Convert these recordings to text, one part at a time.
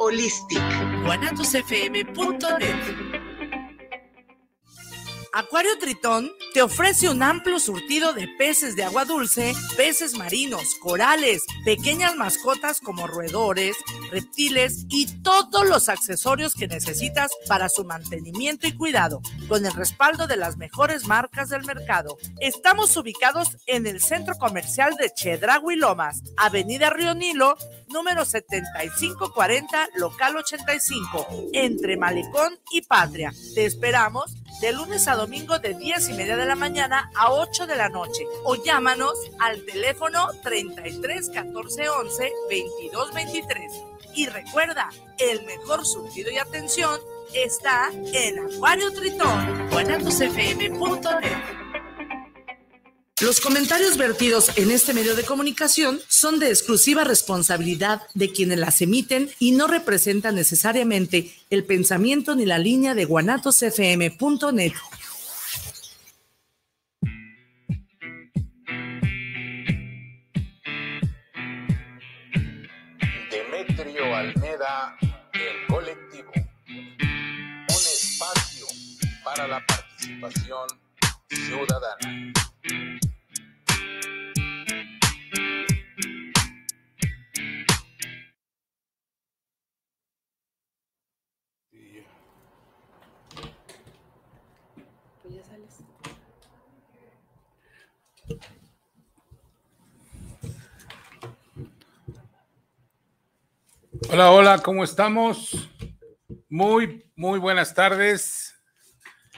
Holistic. GuanatosFM.net Acuario Tritón te ofrece un amplio surtido de peces de agua dulce, peces marinos, corales, pequeñas mascotas como roedores, reptiles y todos los accesorios que necesitas para su mantenimiento y cuidado, con el respaldo de las mejores marcas del mercado. Estamos ubicados en el centro comercial de y Lomas, Avenida Río Nilo, número 7540, local 85, entre Malecón y Patria. Te esperamos de lunes a domingo de 10 y media de la mañana a 8 de la noche o llámanos al teléfono 33 14 11 22 23. Y recuerda, el mejor surtido y atención está en Acuario Tritón o en los comentarios vertidos en este medio de comunicación son de exclusiva responsabilidad de quienes las emiten y no representan necesariamente el pensamiento ni la línea de guanatosfm.net. Demetrio Almeda, el colectivo. Un espacio para la participación ciudadana. Hola, hola, ¿cómo estamos? Muy, muy buenas tardes.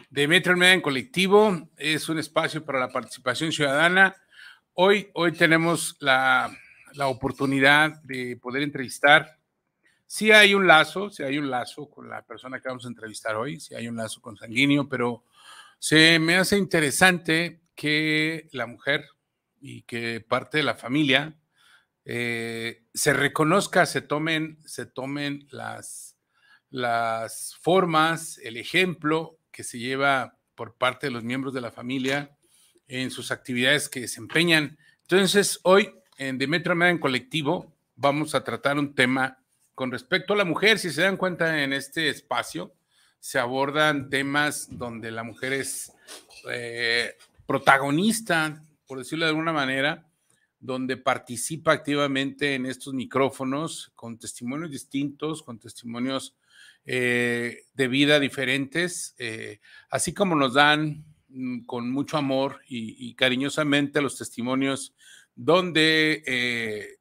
de Media en Colectivo es un espacio para la participación ciudadana. Hoy, hoy tenemos la, oportunidad de poder entrevistar. Si hay un lazo, si hay un lazo con la persona que vamos a entrevistar hoy, si hay un lazo con Sanguíneo, pero se me hace interesante que la mujer y que parte de la familia eh, se reconozca, se tomen, se tomen las, las formas, el ejemplo que se lleva por parte de los miembros de la familia en sus actividades que desempeñan. Entonces, hoy en Demetrio Medan en Colectivo vamos a tratar un tema con respecto a la mujer. Si se dan cuenta, en este espacio se abordan temas donde la mujer es eh, protagonista, por decirlo de alguna manera, donde participa activamente en estos micrófonos con testimonios distintos, con testimonios eh, de vida diferentes, eh, así como nos dan mm, con mucho amor y, cariñosamente los testimonios donde eh,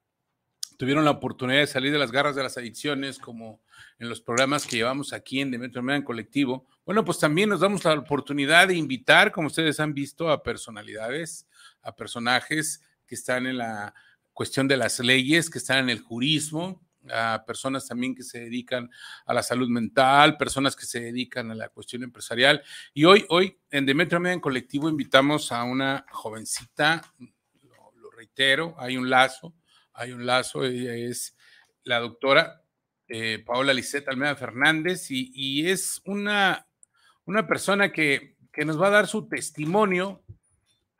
tuvieron la oportunidad de salir de las garras de las adicciones, como en los programas que llevamos aquí en Demetrio en Colectivo. Bueno, pues también nos damos la oportunidad de invitar, como ustedes han visto, a personalidades, a personajes, que están en la cuestión de las leyes, que están en el jurismo, a personas también que se dedican a la salud mental, personas que se dedican a la cuestión empresarial. Y hoy, hoy en Demetra Media en Colectivo invitamos a una jovencita, lo, reitero, hay un lazo, hay un lazo, ella es la doctora eh, Paola Lisette Almeida Fernández y, es una, una persona que, que nos va a dar su testimonio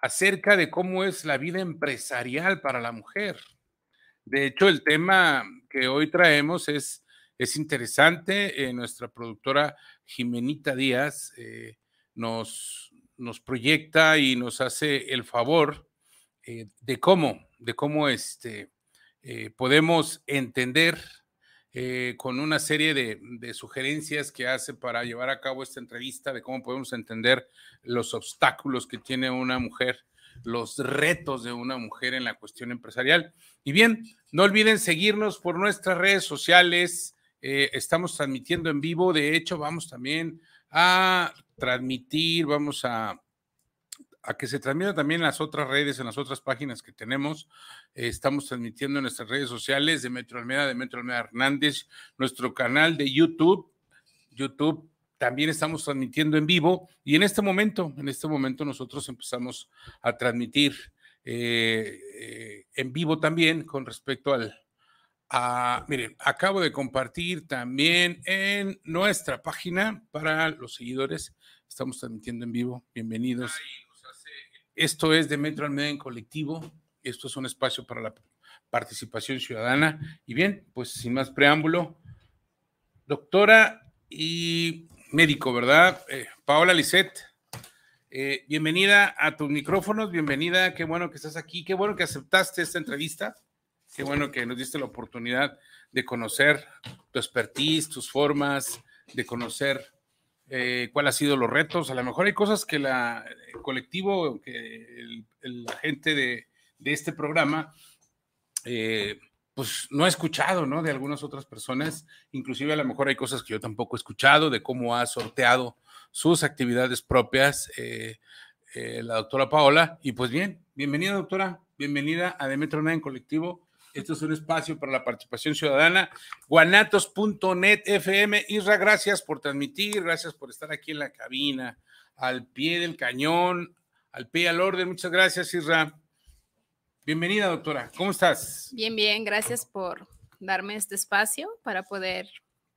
acerca de cómo es la vida empresarial para la mujer. De hecho, el tema que hoy traemos es, es interesante. Eh, nuestra productora Jimenita Díaz eh, nos, nos proyecta y nos hace el favor eh, de cómo, de cómo este, podemos entender eh, con una serie de, sugerencias que hace para llevar a cabo esta entrevista de cómo podemos entender los obstáculos que tiene una mujer, los retos de una mujer en la cuestión empresarial. Y bien, no olviden seguirnos por nuestras redes sociales. Eh, estamos transmitiendo en vivo, de hecho, vamos también a transmitir, vamos a a que se transmita también en las otras redes, en las otras páginas que tenemos. Eh, estamos transmitiendo en nuestras redes sociales de Metro Almeda, de Metro Almeda Hernández, nuestro canal de YouTube, YouTube. También estamos transmitiendo en vivo y en este momento, en este momento nosotros empezamos a transmitir eh, eh, en vivo también con respecto al, a, miren, acabo de compartir también en nuestra página para los seguidores. Estamos transmitiendo en vivo. Bienvenidos. Esto es de Metro al Medio en Colectivo. Esto es un espacio para la participación ciudadana. Y bien, pues sin más preámbulo, doctora y médico, ¿verdad? Eh, Paola Lisset, eh, bienvenida a tus micrófonos, bienvenida, qué bueno que estás aquí, qué bueno que aceptaste esta entrevista, qué bueno que nos diste la oportunidad de conocer tu expertise, tus formas, de conocer eh, cuál ha sido los retos. A lo mejor hay cosas que la, el colectivo, que la gente de, este programa, eh, pues no ha escuchado, ¿no? De algunas otras personas, inclusive a lo mejor hay cosas que yo tampoco he escuchado de cómo ha sorteado sus actividades propias eh, la doctora Paola. Y pues bien, bienvenida doctora, bienvenida a Demetro en Colectivo. Esto es un espacio para la participación ciudadana. guanatos.net.fm. FM. Isra, gracias por transmitir, gracias por estar aquí en la cabina, al pie del cañón, al pie al orden. Muchas gracias, Isra. Bienvenida, doctora. ¿Cómo estás? Bien, bien. Gracias por darme este espacio para poder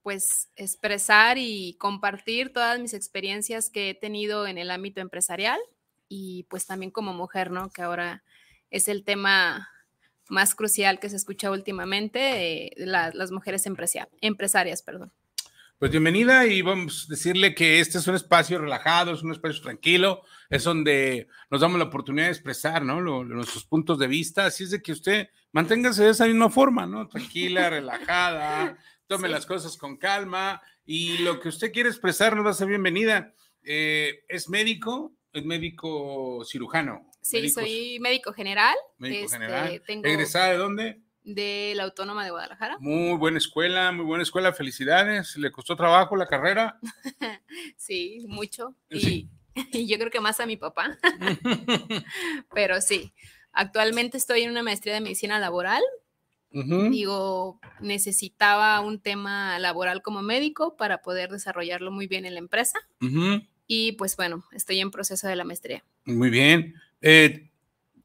pues expresar y compartir todas mis experiencias que he tenido en el ámbito empresarial y pues también como mujer, ¿no? Que ahora es el tema más crucial que se escucha últimamente, eh, las mujeres empresarias. Perdón. Pues bienvenida y vamos a decirle que este es un espacio relajado, es un espacio tranquilo, es donde nos damos la oportunidad de expresar ¿no? nuestros puntos de vista, así es de que usted manténgase de esa misma forma, ¿no? Tranquila, relajada, tome las cosas con calma y lo que usted quiere expresar nos va a ser bienvenida. Eh, es médico, es médico cirujano. Sí, soy médico general. Médico este, ¿Egresada de dónde? de la Autónoma de Guadalajara. Muy buena escuela, muy buena escuela, felicidades. ¿Le costó trabajo la carrera? sí, mucho. Y, yo creo que más a mi papá. Pero sí, actualmente estoy en una maestría de medicina laboral. Digo, necesitaba un tema laboral como médico para poder desarrollarlo muy bien en la empresa. Y pues bueno, estoy en proceso de la maestría. Muy bien. Eh,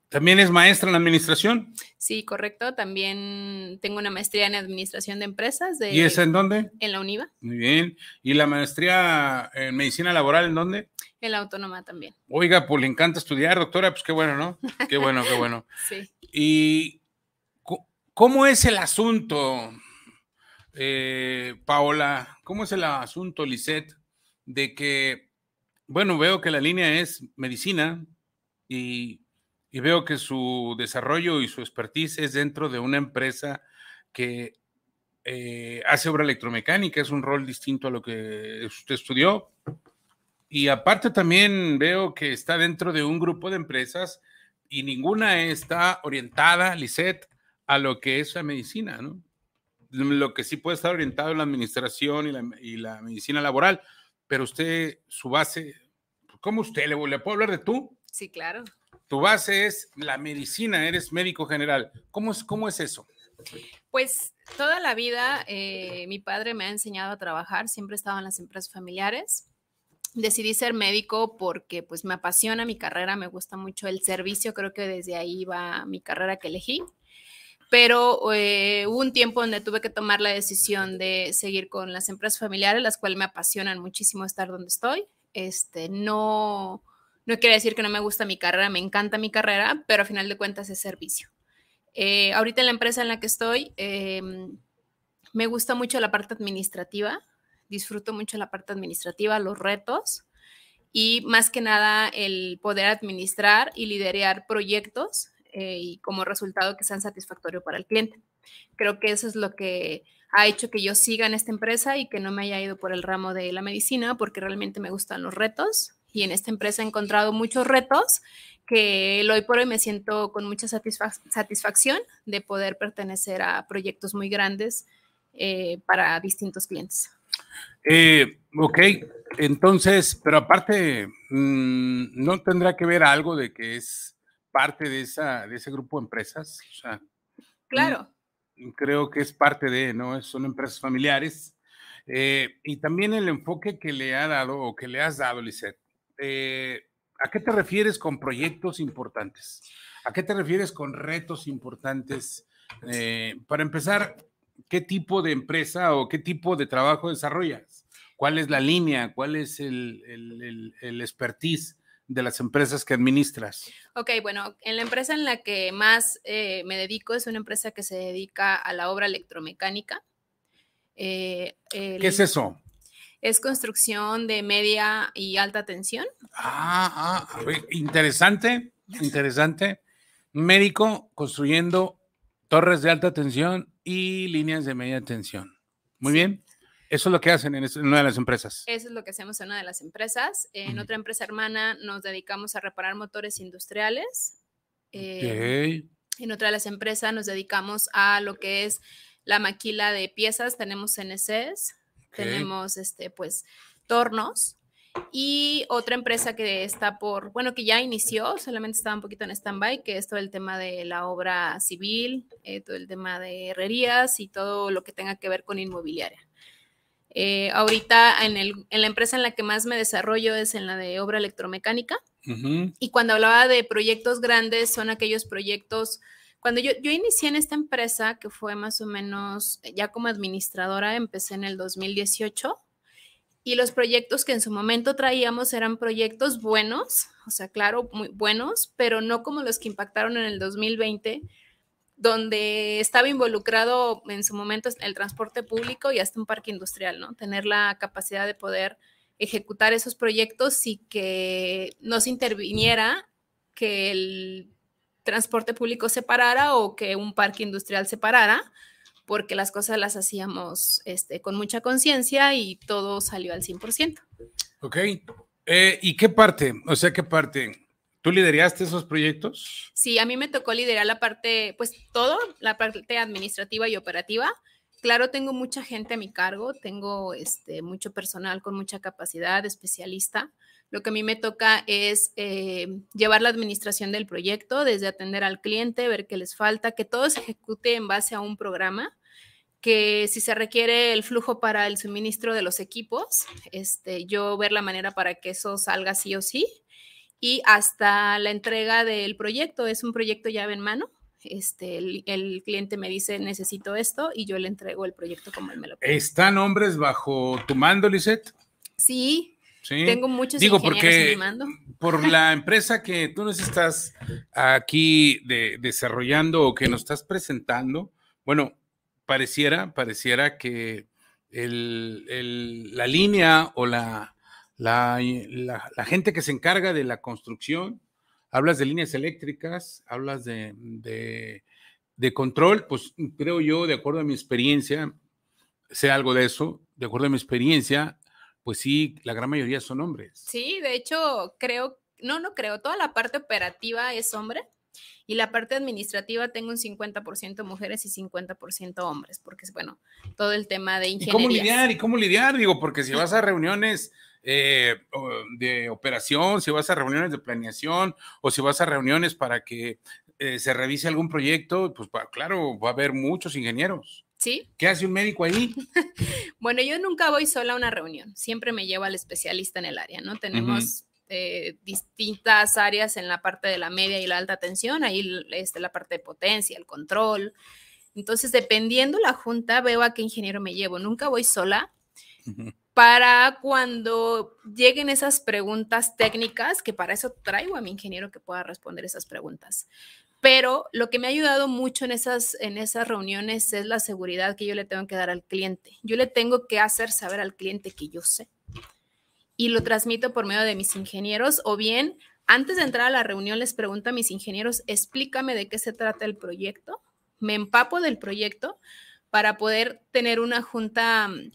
¿También es maestra en administración? Sí, correcto. También tengo una maestría en administración de empresas. De, ¿Y esa en dónde? En la UNIVA. Muy bien. ¿Y la maestría en medicina laboral en dónde? En la autónoma también. Oiga, pues le encanta estudiar, doctora. Pues qué bueno, ¿no? Qué bueno, qué bueno. sí. ¿Y cómo es el asunto, eh, Paola? ¿Cómo es el asunto, Lisette, de que, bueno, veo que la línea es medicina, y, veo que su desarrollo y su expertise es dentro de una empresa que eh, hace obra electromecánica, es un rol distinto a lo que usted estudió. Y aparte también veo que está dentro de un grupo de empresas y ninguna está orientada, Lisette, a lo que es la medicina, ¿no? Lo que sí puede estar orientado en la administración y la, medicina laboral, pero usted, su base, ¿cómo usted le, le puedo hablar de tú? Sí, claro. Tu base es la medicina, eres médico general. ¿Cómo es, cómo es eso? Pues toda la vida eh, mi padre me ha enseñado a trabajar, siempre he estado en las empresas familiares. Decidí ser médico porque pues me apasiona mi carrera, me gusta mucho el servicio, creo que desde ahí va mi carrera que elegí. Pero eh, hubo un tiempo donde tuve que tomar la decisión de seguir con las empresas familiares, las cuales me apasionan muchísimo estar donde estoy. Este, no, no quiere decir que no me gusta mi carrera, me encanta mi carrera, pero a final de cuentas es servicio. Eh, ahorita en la empresa en la que estoy, em, me gusta mucho la parte administrativa, disfruto mucho la parte administrativa, los retos y más que nada el poder administrar y liderear proyectos eh, y como resultado que sean satisfactorios para el cliente. Creo que eso es lo que ha hecho que yo siga en esta empresa y que no me haya ido por el ramo de la medicina porque realmente me gustan los retos, y en esta empresa he encontrado muchos retos que hoy por hoy me siento con mucha satisfacción de poder pertenecer a proyectos muy grandes eh, para distintos clientes. Eh, ok, entonces, pero aparte, mm, ¿no tendrá que ver algo de que es parte de, esa, ese grupo de empresas? claro. Mm, creo que es parte de, ¿no? Son empresas familiares. Eh, y también el enfoque que le ha dado o que le has dado, Lisette, eh, ¿a qué te refieres con proyectos importantes? ¿A qué te refieres con retos importantes? Eh, para empezar, ¿qué tipo de empresa o qué tipo de trabajo desarrollas? ¿Cuál es la línea? ¿Cuál es el, expertise? de las empresas que administras? Ok, bueno, en la empresa en la que más eh, me dedico es una empresa que se dedica a la obra electromecánica. ¿Qué es eso? es construcción de media y alta tensión. Ah, ah, ah interesante, interesante. Médico construyendo torres de alta tensión y líneas de media tensión. Muy bien. Eso es lo que hacen en una de las empresas. Eso es lo que hacemos en una de las empresas. En otra empresa hermana nos dedicamos a reparar motores industriales. Em, en otra de las empresas nos dedicamos a lo que es la maquila de piezas. Tenemos CNC's. Tenemos este, pues, tornos. Y otra empresa que está por, bueno, que ya inició, solamente estaba un poquito en stand-by, que es todo el tema de la obra civil, eh, todo el tema de herrerías y todo lo que tenga que ver con inmobiliaria. Eh, ahorita en, el, en, la empresa en la que más me desarrollo es en la de obra electromecánica. Y cuando hablaba de proyectos grandes, son aquellos proyectos cuando yo, yo inicié en esta empresa, que fue más o menos eh, ya como administradora, empecé en el 2018 y los proyectos que en su momento traíamos eran proyectos buenos, o sea, claro, muy buenos, pero no como los que impactaron en el 2020, donde estaba involucrado en su momento el transporte público y hasta un parque industrial, ¿no? Tener la capacidad de poder ejecutar esos proyectos y que no se interviniera que el transporte público se parara o que un parque industrial se parara, porque las cosas las hacíamos este, con mucha conciencia y todo salió al 100%. Ok. Eh, ¿Y qué parte? O sea, ¿qué parte? ¿Tú lideraste esos proyectos? Sí, a mí me tocó liderar la parte, pues todo, la parte administrativa y operativa. Claro, tengo mucha gente a mi cargo, tengo este, mucho personal con mucha capacidad, especialista, lo que a mí me toca es eh, llevar la administración del proyecto, desde atender al cliente, ver qué les falta, que todo se ejecute en base a un programa, que si se requiere el flujo para el suministro de los equipos, este, yo ver la manera para que eso salga sí o sí, y hasta la entrega del proyecto. Es un proyecto llave en mano, este, el, cliente me dice necesito esto y yo le entrego el proyecto como él me lo pide. ¿Están hombres bajo tu mando, Lisette? Sí, tengo muchos Digo, porque Por la empresa que tú nos estás aquí desarrollando o que nos estás presentando, bueno, pareciera, pareciera que la línea o la, la, gente que se encarga de la construcción, hablas de líneas eléctricas, hablas de, de control, pues creo yo, de acuerdo a mi experiencia, sé algo de eso, de acuerdo a mi experiencia, pues sí, la gran mayoría son hombres. Sí, de hecho, creo, no, no creo, toda la parte operativa es hombre y la parte administrativa tengo un 50% mujeres y 50% hombres, porque es bueno, todo el tema de ingeniería. ¿Y cómo lidiar? ¿Y cómo lidiar? Digo, porque si vas a reuniones eh, de operación, si vas a reuniones de planeación o si vas a reuniones para que eh, se revise algún proyecto, pues claro, va a haber muchos ingenieros. ¿Qué hace un médico ahí? bueno, yo nunca voy sola a una reunión, siempre me llevo al especialista en el área, ¿no? Tenemos eh, distintas áreas en la parte de la media y la alta tensión, ahí este, la parte de potencia, el control. Entonces, dependiendo la junta, veo a qué ingeniero me llevo. Nunca voy sola para cuando lleguen esas preguntas técnicas, que para eso traigo a mi ingeniero que pueda responder esas preguntas. Pero lo que me ha ayudado mucho en esas, en esas reuniones es la seguridad que yo le tengo que dar al cliente. Yo le tengo que hacer saber al cliente que yo sé. Y lo transmito por medio de mis ingenieros o bien antes de entrar a la reunión les pregunto a mis ingenieros, explícame de qué se trata el proyecto. Me empapo del proyecto para poder tener una junta mm,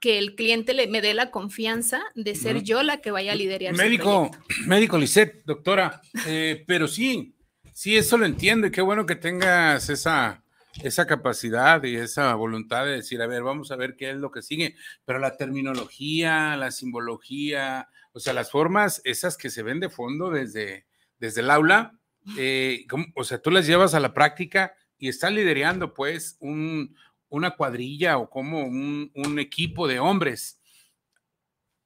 que el cliente le, me dé la confianza de ser yo la que vaya a liderar. Médico, médico Lisset, doctora, eh, pero sí, Sí, eso lo entiendo y qué bueno que tengas esa, esa capacidad y esa voluntad de decir, a ver, vamos a ver qué es lo que sigue, pero la terminología, la simbología, o sea, las formas esas que se ven de fondo desde, desde el aula, eh, o sea, tú las llevas a la práctica y estás liderando pues una cuadrilla o como un, un equipo de hombres.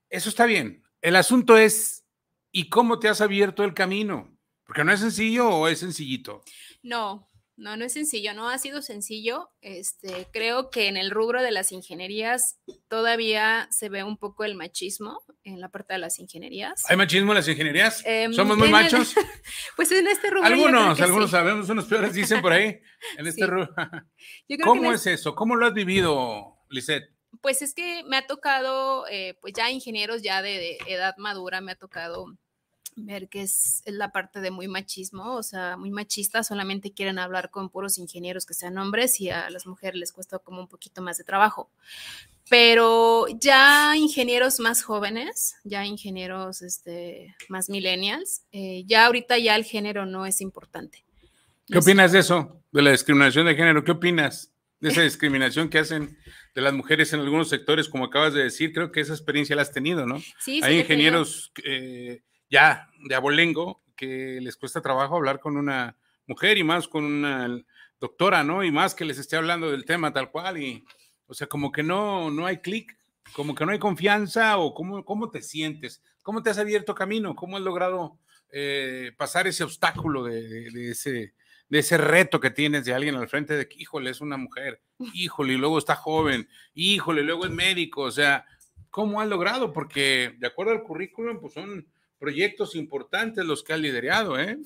Eso está bien. El asunto es, ¿y cómo te has abierto el camino? Porque no es sencillo o es sencillito. No, no, no es sencillo, no ha sido sencillo. Este, creo que en el rubro de las ingenierías todavía se ve un poco el machismo en la parte de las ingenierías. ¿Hay machismo en las ingenierías? Em, ¿Somos muy machos? pues en este rubro. Algunos, algunos sabemos, unos peores dicen por ahí. En este rubro. ¿Cómo es eso? ¿Cómo lo has vivido, Lisette? Pues es que me ha tocado, eh, pues ya ingenieros ya de edad madura, me ha tocado ver que es, la parte de muy machismo, o sea, muy machista, solamente quieren hablar con puros ingenieros que sean hombres y a las mujeres les cuesta como un poquito más de trabajo. Pero ya ingenieros más jóvenes, ya ingenieros este, más millennials, eh, ya ahorita ya el género no es importante. ¿Qué opinas de eso, de la discriminación de género? ¿Qué opinas de esa discriminación que hacen de las mujeres en algunos sectores, como acabas de decir? Creo que esa experiencia la has tenido, ¿no? Sí, Hay ingenieros... Eh, ya de abolengo que les cuesta trabajo hablar con una mujer y más con una doctora, ¿no? Y más que les esté hablando del tema tal cual y, o sea, como que no, no hay clic, como que no hay confianza o cómo, cómo te sientes, cómo te has abierto camino, cómo has logrado eh, pasar ese obstáculo de, de, ese reto que tienes de alguien al frente de que, híjole, es una mujer, híjole, y luego está joven, híjole, luego es médico, o sea, ¿cómo has logrado? Porque de acuerdo al currículum, pues son proyectos importantes los que ha liderado, ¿eh?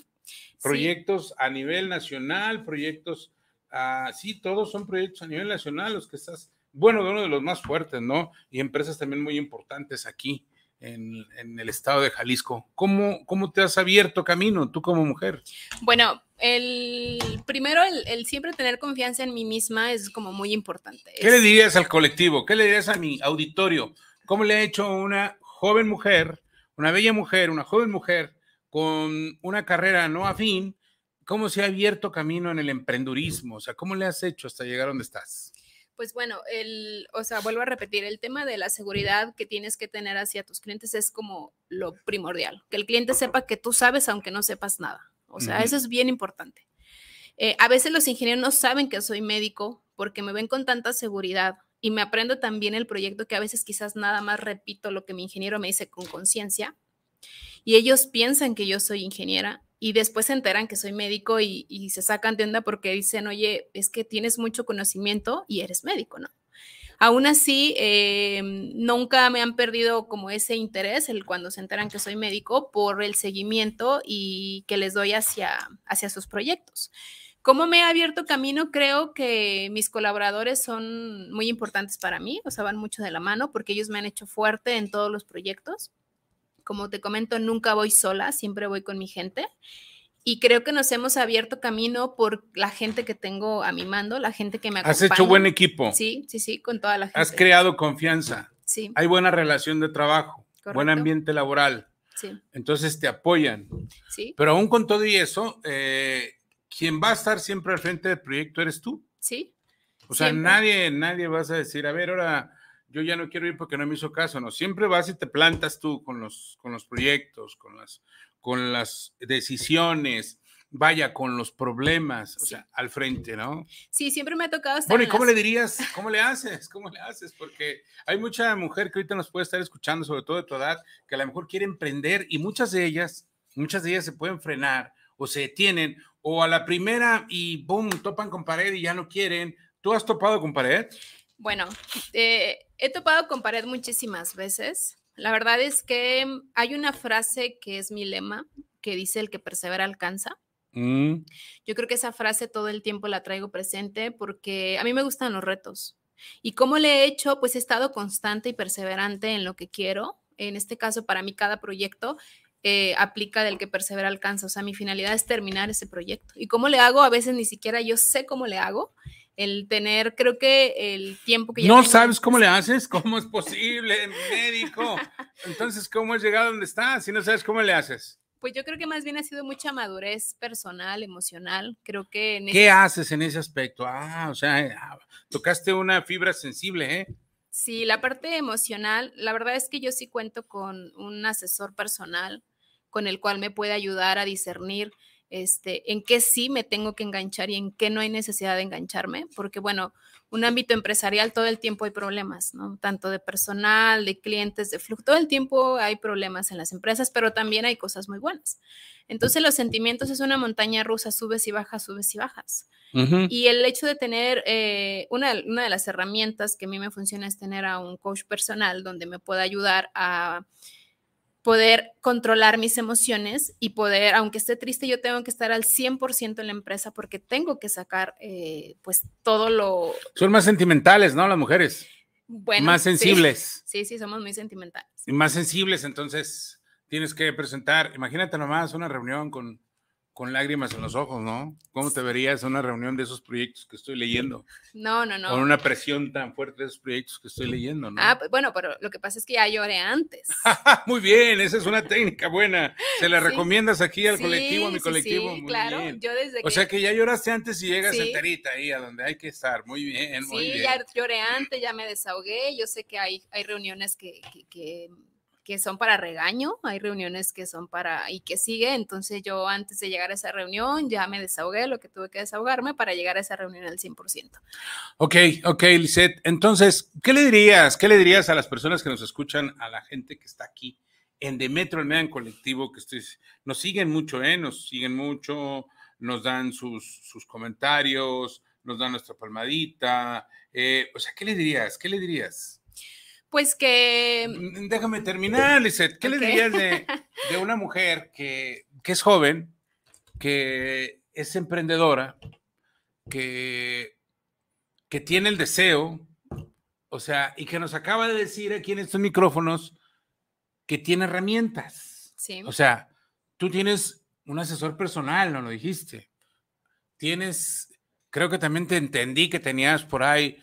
Proyectos a nivel nacional, proyectos, uh, sí, todos son proyectos a nivel nacional los que estás, bueno, de uno de los más fuertes, ¿no? Y empresas también muy importantes aquí. En, el estado de Jalisco. ¿Cómo, ¿Cómo te has abierto camino tú como mujer? Bueno, el primero, el, siempre tener confianza en mí misma es como muy importante. ¿Qué le dirías al colectivo? ¿Qué le dirías a mi auditorio? ¿Cómo le ha hecho una joven mujer una bella mujer, una joven mujer con una carrera no afín, ¿cómo se ha abierto camino en el emprendurismo? O sea, ¿cómo le has hecho hasta llegar a donde estás? Pues bueno, el, o sea, vuelvo a repetir, el tema de la seguridad que tienes que tener hacia tus clientes es como lo primordial, que el cliente sepa que tú sabes aunque no sepas nada. O sea, eso es bien importante. Eh, a veces los ingenieros no saben que soy médico porque me ven con tanta seguridad y me aprendo también el proyecto que a veces quizás nada más repito lo que mi ingeniero me dice con conciencia y ellos piensan que yo soy ingeniera y después se enteran que soy médico y, se sacan de onda porque dicen, oye, es que tienes mucho conocimiento y eres médico, ¿no? Aún así, eh, nunca me han perdido como ese interés, el cuando se enteran que soy médico, por el seguimiento y que les doy hacia, hacia sus proyectos cómo me ha abierto camino, creo que mis colaboradores son muy importantes para mí, o sea, van mucho de la mano porque ellos me han hecho fuerte en todos los proyectos. Como te comento, nunca voy sola, siempre voy con mi gente. Y creo que nos hemos abierto camino por la gente que tengo a mi mando, la gente que me acompaña. Has hecho buen equipo. Sí, sí, sí, con toda la gente. Has creado confianza. Sí. Hay buena relación de trabajo, buen ambiente laboral. Sí. Entonces te apoyan. Sí. Pero aún con todo y eso, eh, ¿Quién va a estar siempre al frente del proyecto eres tú. Sí. O sea, nadie, nadie vas a decir, a ver, ahora yo ya no quiero ir porque no me hizo caso, no, siempre vas y te plantas tú con los, con los proyectos, con las, con las decisiones, vaya, con los problemas, o sea, al frente, ¿no? Sí, siempre me ha tocado estar. Bueno, ¿y cómo le dirías? ¿Cómo le haces? ¿Cómo le haces? Porque hay mucha mujer que ahorita nos puede estar escuchando, sobre todo de tu edad, que a lo mejor quiere emprender y muchas de ellas, muchas de ellas se pueden frenar o se detienen o a la primera y boom, topan con pared y ya no quieren. ¿Tú has topado con pared? Bueno, eh, he topado con pared muchísimas veces. La verdad es que mm, hay una frase que es mi lema, que dice el que persevera alcanza. Mm. Yo creo que esa frase todo el tiempo la traigo presente porque a mí me gustan los retos. ¿Y cómo le he hecho? Pues he estado constante y perseverante en lo que quiero. En este caso, para mí, cada proyecto eh, aplica del que persevera alcanza. O sea, mi finalidad es terminar ese proyecto. ¿Y cómo le hago? A veces ni siquiera yo sé cómo le hago. El tener, creo que el tiempo que... Ya no sabes cómo le haces, cómo es posible, médico. Entonces, ¿cómo has llegado a donde estás si no sabes cómo le haces? Pues yo creo que más bien ha sido mucha madurez personal, emocional. Creo que. ¿Qué haces en ese aspecto? Ah, o sea, eh, ah, tocaste una fibra sensible, ¿eh? Sí, la parte emocional, la verdad es que yo sí cuento con un asesor personal con el cual me puede ayudar a discernir este, en qué sí me tengo que enganchar y en qué no hay necesidad de engancharme, porque bueno, un ámbito empresarial todo el tiempo hay problemas, ¿no? Tanto de personal, de clientes, de flujo, todo el tiempo hay problemas en las empresas, pero también hay cosas muy buenas. Entonces los sentimientos es una montaña rusa, subes y bajas, subes y bajas. Y el hecho de tener eh, una de las herramientas que a mí me funciona es tener a un coach personal donde me pueda ayudar a poder controlar mis emociones y poder, aunque esté triste, yo tengo que estar al 100% en la empresa porque tengo que sacar eh, pues todo lo... Son más sentimentales, ¿no? Las mujeres. Bueno, más sensibles. sí, sí, somos muy sentimentales. Y más sensibles, entonces tienes que presentar, imagínate nomás una reunión con con lágrimas en los ojos, ¿no? ¿Cómo te verías en una reunión de esos proyectos que estoy leyendo? No, no, no. Con una presión tan fuerte de esos proyectos que estoy leyendo, ¿no? Ah, pues, bueno, pero lo que pasa es que ya lloré antes. Muy bien, esa es una técnica buena. Se la recomiendas aquí al colectivo, a mi sí, colectivo. claro, yo desde que... O sea que ya lloraste antes y llegas enterita ahí a donde hay que estar. Muy bien, muy bien. Sí, ya lloré antes, ya me desahogué. Yo sé que hay, hay reuniones que que son para regaño, hay reuniones que son para y que sigue, entonces yo antes de llegar a esa reunión ya me desahogué lo que tuve que desahogarme para llegar a esa reunión al 100%. Ok, ok, Lisette, entonces, ¿qué le dirías? ¿Qué le dirías a las personas que nos escuchan, a la gente que está aquí en Demetro Metro, en colectivo, que nos siguen mucho, ¿eh? Nos siguen mucho, nos dan sus, comentarios, nos dan nuestra palmadita, eh, o sea, ¿qué le dirías? ¿Qué le dirías? pues que... Déjame terminar, Lizeth. ¿Qué le dirías de, una mujer que, es joven, que es emprendedora, que, que tiene el deseo, o sea, y que nos acaba de decir aquí en estos micrófonos que tiene herramientas. Sí. O sea, tú tienes un asesor personal, no lo dijiste. Tienes creo que también te entendí que tenías por ahí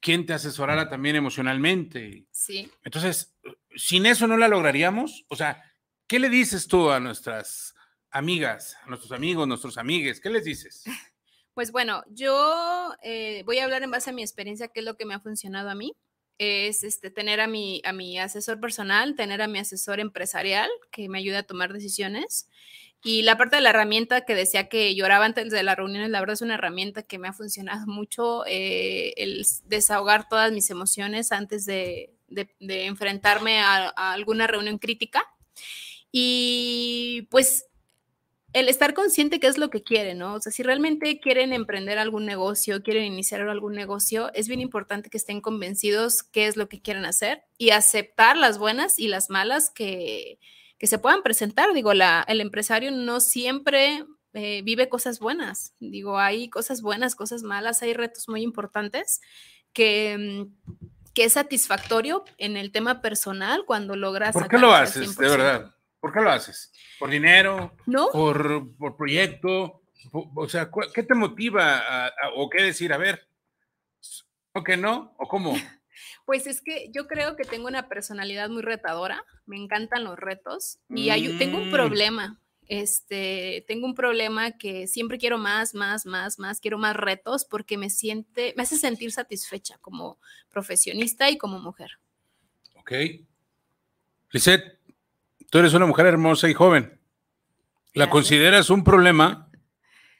quien te asesorara también emocionalmente. Sí. Entonces, sin eso no la lograríamos. O sea, ¿qué le dices tú a nuestras amigas, a nuestros amigos, nuestros amigues? ¿Qué les dices? Pues bueno, yo eh, voy a hablar en base a mi experiencia, qué es lo que me ha funcionado a mí. Es este, tener a mi, a mi asesor personal, tener a mi asesor empresarial que me ayude a tomar decisiones y la parte de la herramienta que decía que lloraba antes de las reuniones, la verdad es una herramienta que me ha funcionado mucho, eh, el desahogar todas mis emociones antes de, enfrentarme a alguna reunión crítica. Y pues el estar consciente qué es lo que quieren, ¿no? O sea, si realmente quieren emprender algún negocio, quieren iniciar algún negocio, es bien importante que estén convencidos qué es lo que quieren hacer y aceptar las buenas y las malas que, que se puedan presentar. Digo, la, el empresario no siempre eh, vive cosas buenas. Digo, hay cosas buenas, cosas malas, hay retos muy importantes que, mm, que es satisfactorio en el tema personal cuando logras. ¿Por qué lo haces, de verdad? ¿Por qué lo haces? ¿Por dinero? ¿No? ¿Por, por proyecto? o sea, ¿qué te motiva o qué decir? A ver, ¿o qué no? ¿O cómo? Pues es que yo creo que tengo una personalidad muy retadora, me encantan los retos y tengo un mm. problema. Este, tengo un problema que siempre quiero más, más, más, más, quiero más retos porque me siente, me hace sentir satisfecha como profesionista y como mujer. Ok. Lisette, tú eres una mujer hermosa y joven. ¿La consideras un problema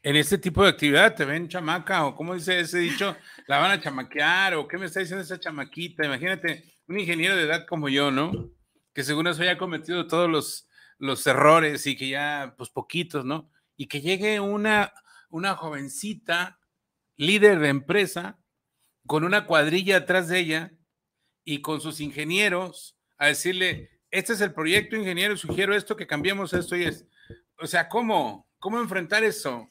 en este tipo de actividad? ¿Te ven chamaca o cómo dice ese dicho? la van a chamaquear o qué me está diciendo esa chamaquita. Imagínate, un ingeniero de edad como yo, ¿no? Que según eso ya cometido todos los, los errores y que ya, pues poquitos, ¿no? Y que llegue una, una jovencita, líder de empresa, con una cuadrilla atrás de ella y con sus ingenieros a decirle, este es el proyecto, ingeniero, sugiero esto, que cambiemos esto y es. O sea, ¿cómo? ¿Cómo enfrentar eso?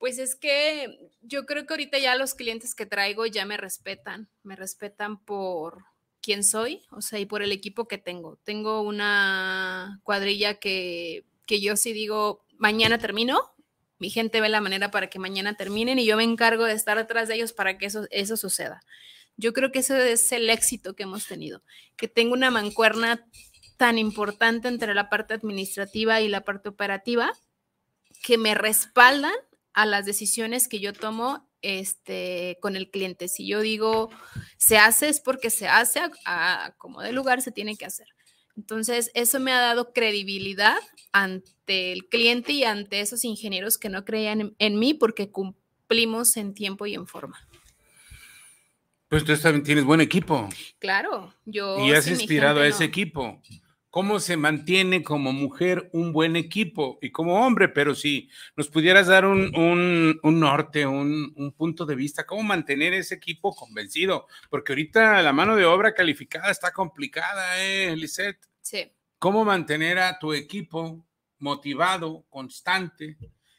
pues es que yo creo que ahorita ya los clientes que traigo ya me respetan, me respetan por quién soy, o sea, y por el equipo que tengo. Tengo una cuadrilla que, yo sí digo, mañana termino, mi gente ve la manera para que mañana terminen y yo me encargo de estar atrás de ellos para que eso, eso suceda. Yo creo que ese es el éxito que hemos tenido, que tengo una mancuerna tan importante entre la parte administrativa y la parte operativa que me respaldan a las decisiones que yo tomo este, con el cliente. Si yo digo se hace es porque se hace a, como de lugar se tiene que hacer. Entonces, eso me ha dado credibilidad ante el cliente y ante esos ingenieros que no creían en, mí porque cumplimos en tiempo y en forma. Pues tú también tienes buen equipo. Claro, yo. Y has inspirado a ese equipo cómo se mantiene como mujer un buen equipo y como hombre, pero si nos pudieras dar un, un, norte, un, un, punto de vista, cómo mantener ese equipo convencido, porque ahorita la mano de obra calificada está complicada, ¿eh, Lisette? Sí. ¿Cómo mantener a tu equipo motivado, constante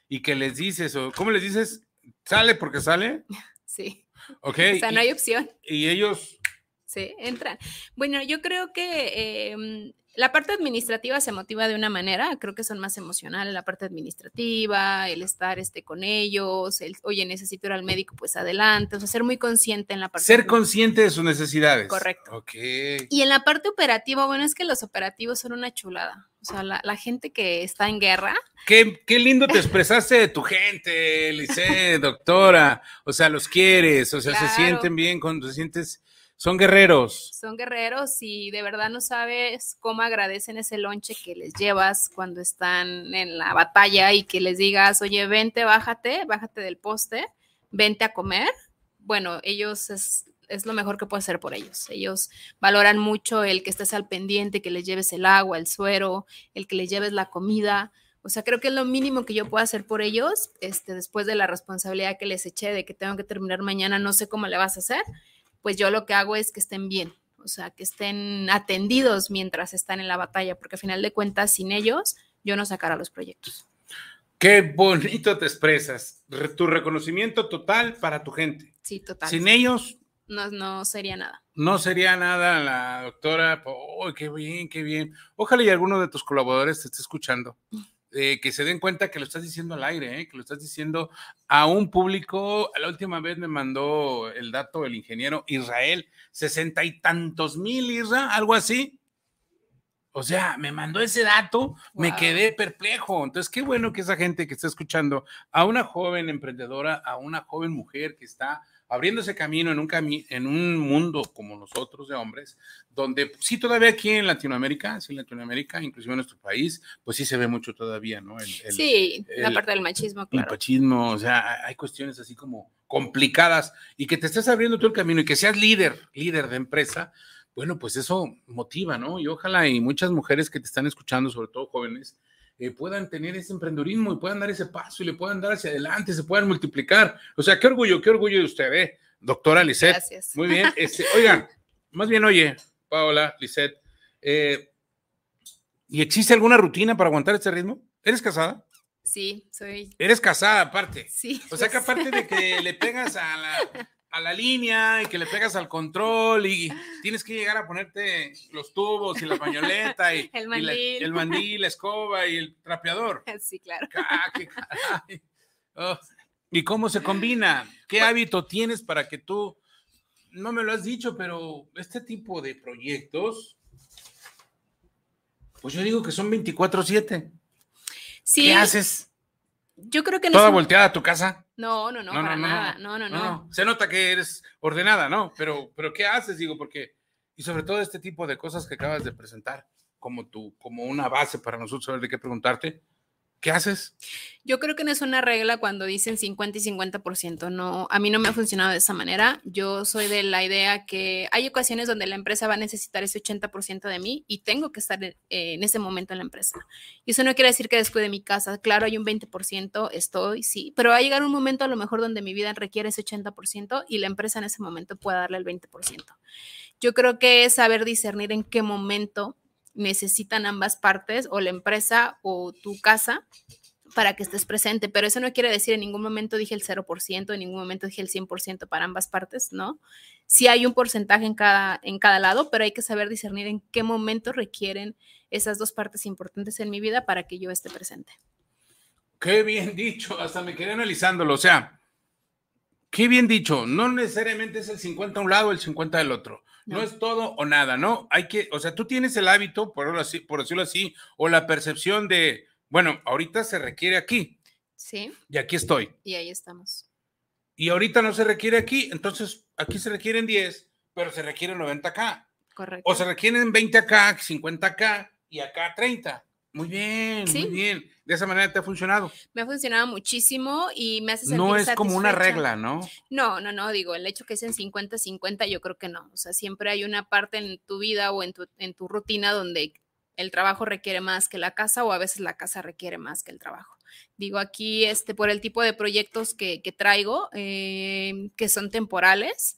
y que les dices, o cómo les dices, sale porque sale? Sí. Ok. O sea, no hay opción. Y ellos Sí, entran. Bueno, yo creo que em, la parte administrativa se motiva de una manera, creo que son más emocionales la parte administrativa, el estar este, con ellos, el, oye, necesito ir al médico, pues adelante, o sea, ser muy consciente en la parte. Ser consciente de sus necesidades. Correcto. Ok. Y en la parte operativa, bueno, es que los operativos son una chulada. O sea, la, gente que está en guerra. Qué, lindo te expresaste de tu gente, Lice, doctora. O sea, los quieres, o sea, se sienten bien, cuando te sientes son guerreros. Son guerreros y de verdad no sabes cómo agradecen ese lonche que les llevas cuando están en la batalla y que les digas, oye, vente, bájate, bájate del poste, vente a comer. Bueno, ellos es, lo mejor que puedo hacer por ellos. Ellos valoran mucho el que estés al pendiente, que les lleves el agua, el suero, el que les lleves la comida. O sea, creo que es lo mínimo que yo puedo hacer por ellos, este, después de la responsabilidad que les eché de que tengo que terminar mañana, no sé cómo le vas a hacer pues yo lo que hago es que estén bien, o sea, que estén atendidos mientras están en la batalla, porque al final de cuentas, sin ellos, yo no sacara los proyectos. Qué bonito te expresas. Tu reconocimiento total para tu gente. Sí, total. Sin ellos. No, sería nada. No sería nada la doctora. oh, qué bien, qué bien! Ojalá y alguno de tus colaboradores te esté escuchando. Mm. Eh, que se den cuenta que lo estás diciendo al aire, ¿eh? que lo estás diciendo a un público. La última vez me mandó el dato el ingeniero Israel, sesenta y tantos mil, Israel, algo así. O sea, me mandó ese dato, me quedé perplejo. Entonces, qué bueno que esa gente que está escuchando a una joven emprendedora, a una joven mujer que está abriéndose camino en un, en un mundo como nosotros de hombres, donde pues, sí todavía aquí en Latinoamérica, sí en Latinoamérica, inclusive en nuestro país, pues sí se ve mucho todavía, ¿no? sí, la parte del machismo, claro. El machismo, o sea, hay cuestiones así como complicadas y que te estés abriendo tú el camino y que seas líder, líder de empresa, bueno, pues eso motiva, ¿no? Y ojalá y muchas mujeres que te están escuchando, sobre todo jóvenes, eh, puedan tener ese emprendurismo y puedan dar ese paso y le puedan dar hacia adelante, se puedan multiplicar. O sea, qué orgullo, qué orgullo de usted, ¿eh? Doctora Lisette. Gracias. Muy bien. Este, oigan, más bien, oye, Paola, Lisette, eh, ¿y existe alguna rutina para aguantar este ritmo? ¿Eres casada? Sí, soy. Eres casada aparte. Sí. O sea que pues. aparte de que le pegas a la, a la línea y que le pegas al control y tienes que llegar a ponerte los tubos y la pañoleta y el mandil, la, escoba y el trapeador. Sí, claro. Ah, oh. ¿Y cómo se combina? ¿Qué hábito tienes para que tú, no me lo has dicho, pero este tipo de proyectos, pues yo digo que son 24/7. Sí. ¿Qué haces? yo creo que... ¿Toda volteada a tu casa? No, no, no, no, para no, nada. No. no no, no, Se nota que eres ordenada, ¿no? Pero, pero ¿qué haces? Digo, porque... Y sobre todo este tipo de cosas que acabas de presentar como, tu, como una base para nosotros saber de qué preguntarte. ¿qué haces? Yo creo que no es una regla cuando dicen 50 y 50%. No, a mí no me ha funcionado de esa manera. Yo soy de la idea que hay ocasiones donde la empresa va a necesitar ese 80% de mí y tengo que estar eh, en ese momento en la empresa. Y eso no quiere decir que de mi casa. Claro, hay un 20%, estoy, sí, pero va a llegar un momento a lo mejor donde mi vida requiere ese 80% y la empresa en ese momento pueda darle el 20%. Yo creo que es saber discernir en qué momento necesitan ambas partes, o la empresa o tu casa, para que estés presente. Pero eso no quiere decir en ningún momento dije el 0%, en ningún momento dije el 100% para ambas partes, ¿no? Sí hay un porcentaje en cada, en cada lado, pero hay que saber discernir en qué momento requieren esas dos partes importantes en mi vida para que yo esté presente. Qué bien dicho, hasta me quedé analizándolo, o sea, qué bien dicho, no necesariamente es el 50 a un lado, el 50 del otro. No. es todo o nada, ¿no? Hay que, o sea, tú tienes el hábito, por, así, por decirlo así, o la percepción de, bueno, ahorita se requiere aquí. Sí. Y aquí estoy. Y ahí estamos. Y ahorita no se requiere aquí, entonces aquí se requieren 10, pero se requieren 90 acá. Correcto. O se requieren 20 acá, 50 acá y acá 30. Muy bien, muy bien. De esa manera te ha funcionado. Me ha funcionado muchísimo y me hace sentir No es como una regla, ¿no? No, no, no, digo, el hecho que es en 50-50 yo creo que no. O sea, siempre hay una parte en tu vida o en tu, en tu rutina donde el trabajo requiere más que la casa o a veces la casa requiere más que el trabajo. Digo, aquí este, por el tipo de proyectos que, traigo, eh, que son temporales,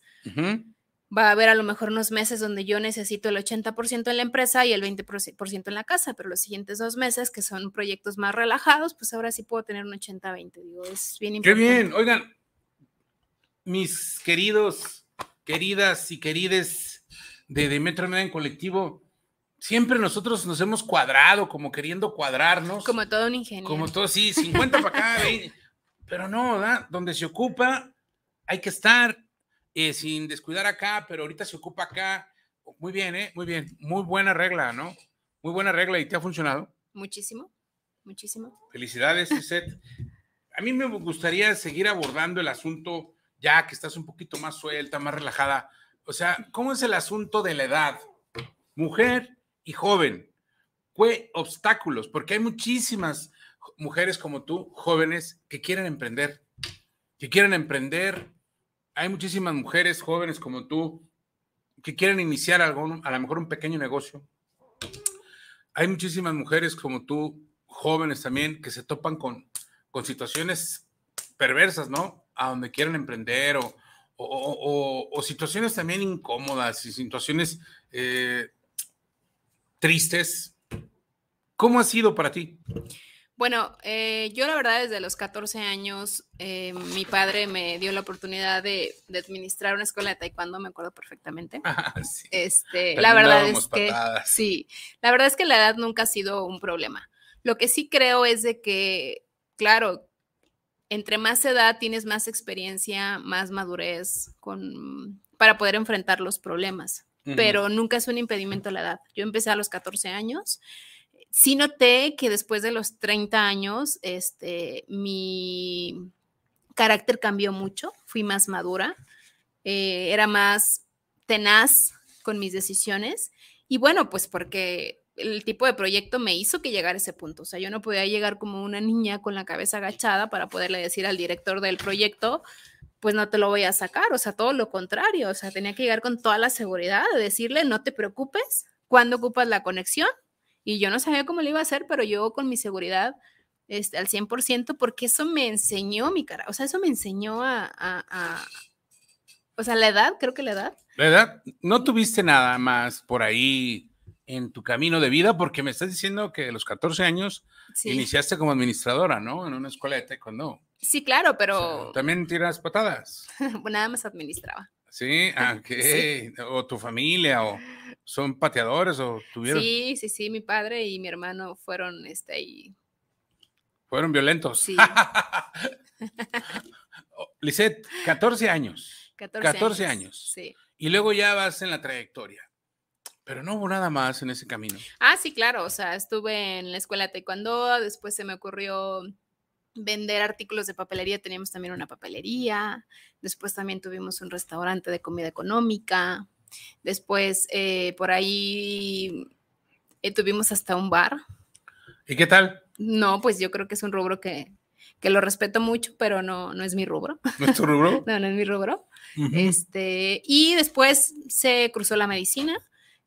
va a haber a lo mejor unos meses donde yo necesito el 80% en la empresa y el 20% en la casa, pero los siguientes dos meses, que son proyectos más relajados, pues ahora sí puedo tener un 80-20. Digo, es bien importante. Qué bien, oigan, mis queridos, queridas y querides de, de Metro en Colectivo, siempre nosotros nos hemos cuadrado, como queriendo cuadrarnos. Como todo un ingeniero. Como todo, sí, 50 para acá, 20. Pero no, ¿verdad? Donde se ocupa, hay que estar eh, sin descuidar acá, pero ahorita se ocupa acá. Muy bien, ¿eh? Muy bien. Muy buena regla, ¿no? Muy buena regla y te ha funcionado. Muchísimo, muchísimo. Felicidades, Iset. A mí me gustaría seguir abordando el asunto ya que estás un poquito más suelta, más relajada. O sea, ¿cómo es el asunto de la edad? Mujer y joven. ¿Qué obstáculos? Porque hay muchísimas mujeres como tú, jóvenes, que quieren emprender, que quieren emprender hay muchísimas mujeres jóvenes como tú que quieren iniciar algo, a lo mejor un pequeño negocio. Hay muchísimas mujeres como tú, jóvenes también, que se topan con, con situaciones perversas, ¿no? A donde quieren emprender o, situaciones también incómodas y situaciones eh, tristes. ¿Cómo ha sido para ti? Bueno, eh, yo la verdad desde los 14 años eh, mi padre me dio la oportunidad de, administrar una escuela de taekwondo, me acuerdo perfectamente. Ah, este, la verdad es que sí, la verdad es que la edad nunca ha sido un problema. Lo que sí creo es de que, claro, entre más edad tienes más experiencia, más madurez con, para poder enfrentar los problemas pero nunca es un impedimento la edad. Yo empecé a los 14 años sí noté que después de los 30 años, este, mi carácter cambió mucho, fui más madura, eh, era más tenaz con mis decisiones y bueno, pues porque el tipo de proyecto me hizo que llegar a ese punto. O sea, yo no podía llegar como una niña con la cabeza agachada para poderle decir al director del proyecto, pues no te lo voy a sacar. O sea, todo lo contrario. O sea, tenía que llegar con toda la seguridad de decirle, no te preocupes, cuando ocupas la conexión, y yo no sabía cómo lo iba a hacer, pero yo con mi seguridad este, al 100%, porque eso me enseñó mi cara, o sea, eso me enseñó a, o sea, la edad, creo que la edad. La edad, no tuviste nada más por ahí en tu camino de vida, porque me estás diciendo que a los 14 años iniciaste como administradora, ¿no? En una escuela de taekwondo. Sí, claro, pero... También tiras patadas. nada más administraba. Sí, ah, aunque, o tu familia, o son pateadores o tuvieron. Sí, sí, sí, mi padre y mi hermano fueron este ahí. Fueron violentos. Sí. Oh, Lisette, 14 años. 14, años. Sí. Y luego ya vas en la trayectoria. Pero no hubo nada más en ese camino. Ah, sí, claro. O sea, estuve en la escuela de taekwondo, después se me ocurrió vender artículos de papelería, teníamos también una papelería, después también tuvimos un restaurante de comida económica, Después, eh, por ahí eh, tuvimos hasta un bar. ¿Y qué tal? No, pues yo creo que es un rubro que, que lo respeto mucho, pero no, no es mi rubro. ¿No es tu rubro? no, no es mi rubro. este, y después se cruzó la medicina.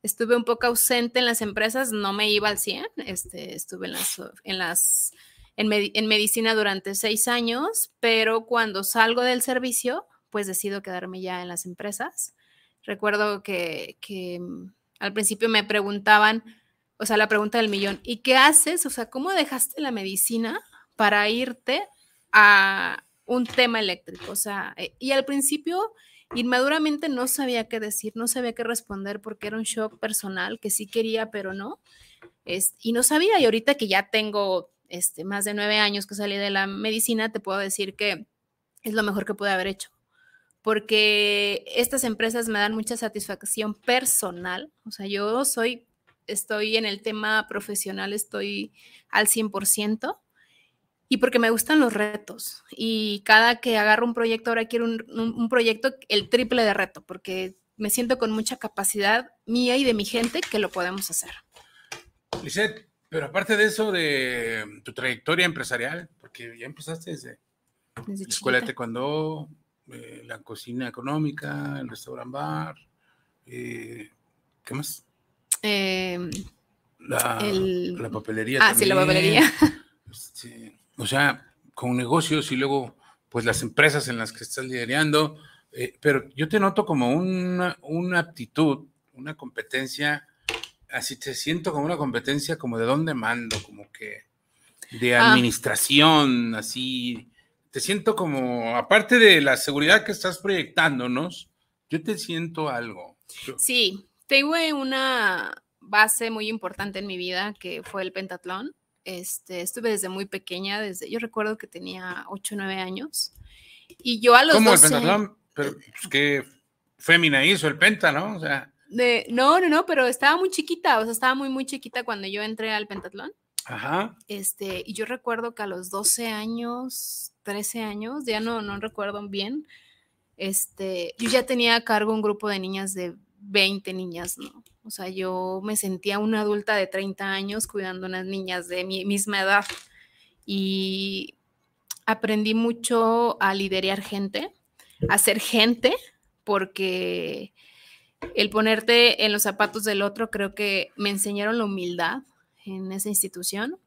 Estuve un poco ausente en las empresas, no me iba al 100. Este, estuve en las, en las en, medicina durante seis años, pero cuando salgo del servicio, pues decido quedarme ya en las empresas. Recuerdo que, mm, al principio me preguntaban, o sea, la pregunta del millón, ¿y qué haces? O sea, ¿cómo dejaste la medicina para irte a un tema eléctrico? O sea, eh, y al principio inmaduramente no sabía qué decir, no sabía qué responder porque era un shock personal que sí quería, pero no. y no sabía, y ahorita que ya tengo este, más de nueve años que salí de la medicina, te puedo decir que es lo mejor que pude haber hecho porque estas empresas me dan mucha satisfacción personal. O sea, yo soy, estoy en el tema profesional, estoy al 100%. Y porque me gustan los retos. Y cada que agarro un proyecto, ahora quiero un, proyecto el triple de reto, porque me siento con mucha capacidad mía y de mi gente que lo podemos hacer. Lisette, pero aparte de eso, de tu trayectoria empresarial, porque ya empezaste desde, desde la escuela eh, la cocina económica, el restaurant bar, eh, ¿qué más? Em, la, la, papelería. Ah, sí, la papelería. Este, o sea, con negocios y luego, pues las empresas en las que estás liderando. Eh, pero yo te noto como una, una aptitud, una competencia así te siento como una competencia como de dónde mando, como que de ah. administración, así siento como, aparte de la seguridad que estás proyectándonos, yo te siento algo. Sí, tengo una base muy importante en mi vida que fue el pentatlón. Este, estuve desde muy pequeña, desde yo recuerdo que tenía 8 o 9 años. Y yo a los ¿Cómo el pentatlón? Pero, que eh, pues, ¿Qué fémina hizo el penta, no? O sea... De, no, no, no, pero estaba muy chiquita, o sea, estaba muy, muy chiquita cuando yo entré al pentatlón. Ajá. Este, y yo recuerdo que a los 12 años, 13 años, ya no, no recuerdo bien, este, yo ya tenía a cargo un grupo de niñas de 20 niñas, ¿no? O sea, yo me sentía una adulta de 30 años cuidando unas niñas de mi misma edad y aprendí mucho a liderar gente, a ser gente, porque el ponerte en los zapatos del otro creo que me enseñaron la humildad en esa institución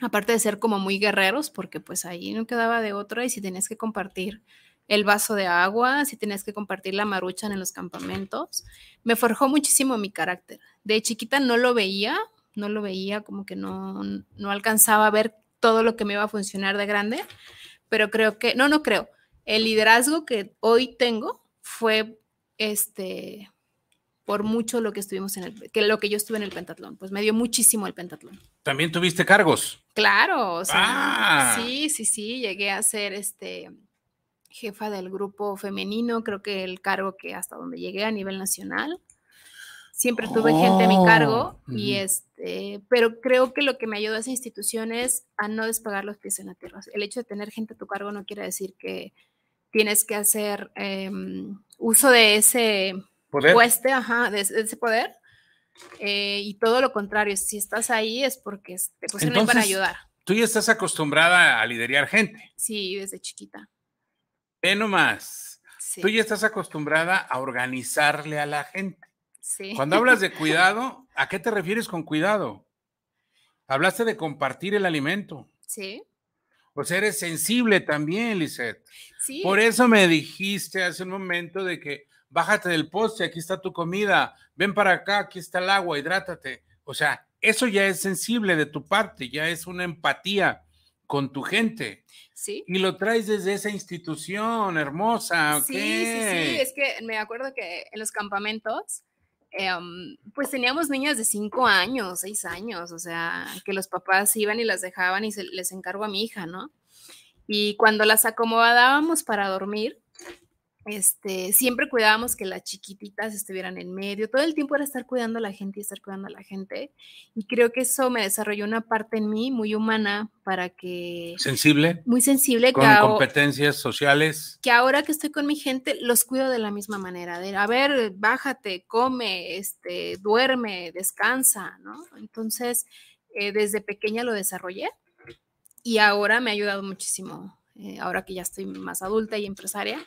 aparte de ser como muy guerreros, porque pues ahí no quedaba de otra y si tenías que compartir el vaso de agua, si tenías que compartir la marucha en los campamentos, me forjó muchísimo mi carácter. De chiquita no lo veía, no lo veía, como que no, no alcanzaba a ver todo lo que me iba a funcionar de grande, pero creo que, no, no creo, el liderazgo que hoy tengo fue este por mucho lo que estuvimos en el, que lo que yo estuve en el pentatlón, pues me dio muchísimo el pentatlón. ¿También tuviste cargos? Claro, o sea, ah. sí, sí, sí, llegué a ser este jefa del grupo femenino, creo que el cargo que hasta donde llegué a nivel nacional. Siempre tuve gente a mi oh, cargo y este, pero creo que lo que me ayudó a esa institución es a no despegar los pies en la tierra. El hecho de tener gente a tu cargo no quiere decir que tienes que hacer em, uso de ese poder. Cueste, ajá, de, ese poder. Eh, y todo lo contrario, si estás ahí es porque te pusieron para ayudar. Tú ya estás acostumbrada a liderar gente. Sí, desde chiquita. Ve nomás. Tú ya estás acostumbrada a organizarle a la gente. Sí. Cuando hablas de cuidado, ¿a qué te refieres con cuidado? Hablaste de compartir el alimento. Sí. o pues eres sensible también, Lisette. Sí. Por eso me dijiste hace un momento de que bájate del poste, aquí está tu comida, ven para acá, aquí está el agua, hidrátate. O sea, eso ya es sensible de tu parte, ya es una empatía con tu gente. Sí. Y lo traes desde esa institución hermosa. Sí, sí, sí. Es que me acuerdo que en los campamentos, em, pues teníamos niñas de cinco años, seis años, o sea, que los papás iban y las dejaban y se, les encargo a mi hija, ¿no? Y cuando las acomodábamos para dormir, este, siempre cuidábamos que las chiquititas estuvieran en medio. Todo el tiempo era estar cuidando a la gente y estar cuidando a la gente. Y creo que eso me desarrolló una parte en mí muy humana para que... Sensible. Muy sensible. Con competencias sociales. Que ahora que estoy con mi gente, los cuido de la misma manera. De, a ver, bájate, come, este, duerme, descansa, Entonces, eh, desde pequeña lo desarrollé y ahora me ha ayudado muchísimo. Eh, ahora que ya estoy más adulta y empresaria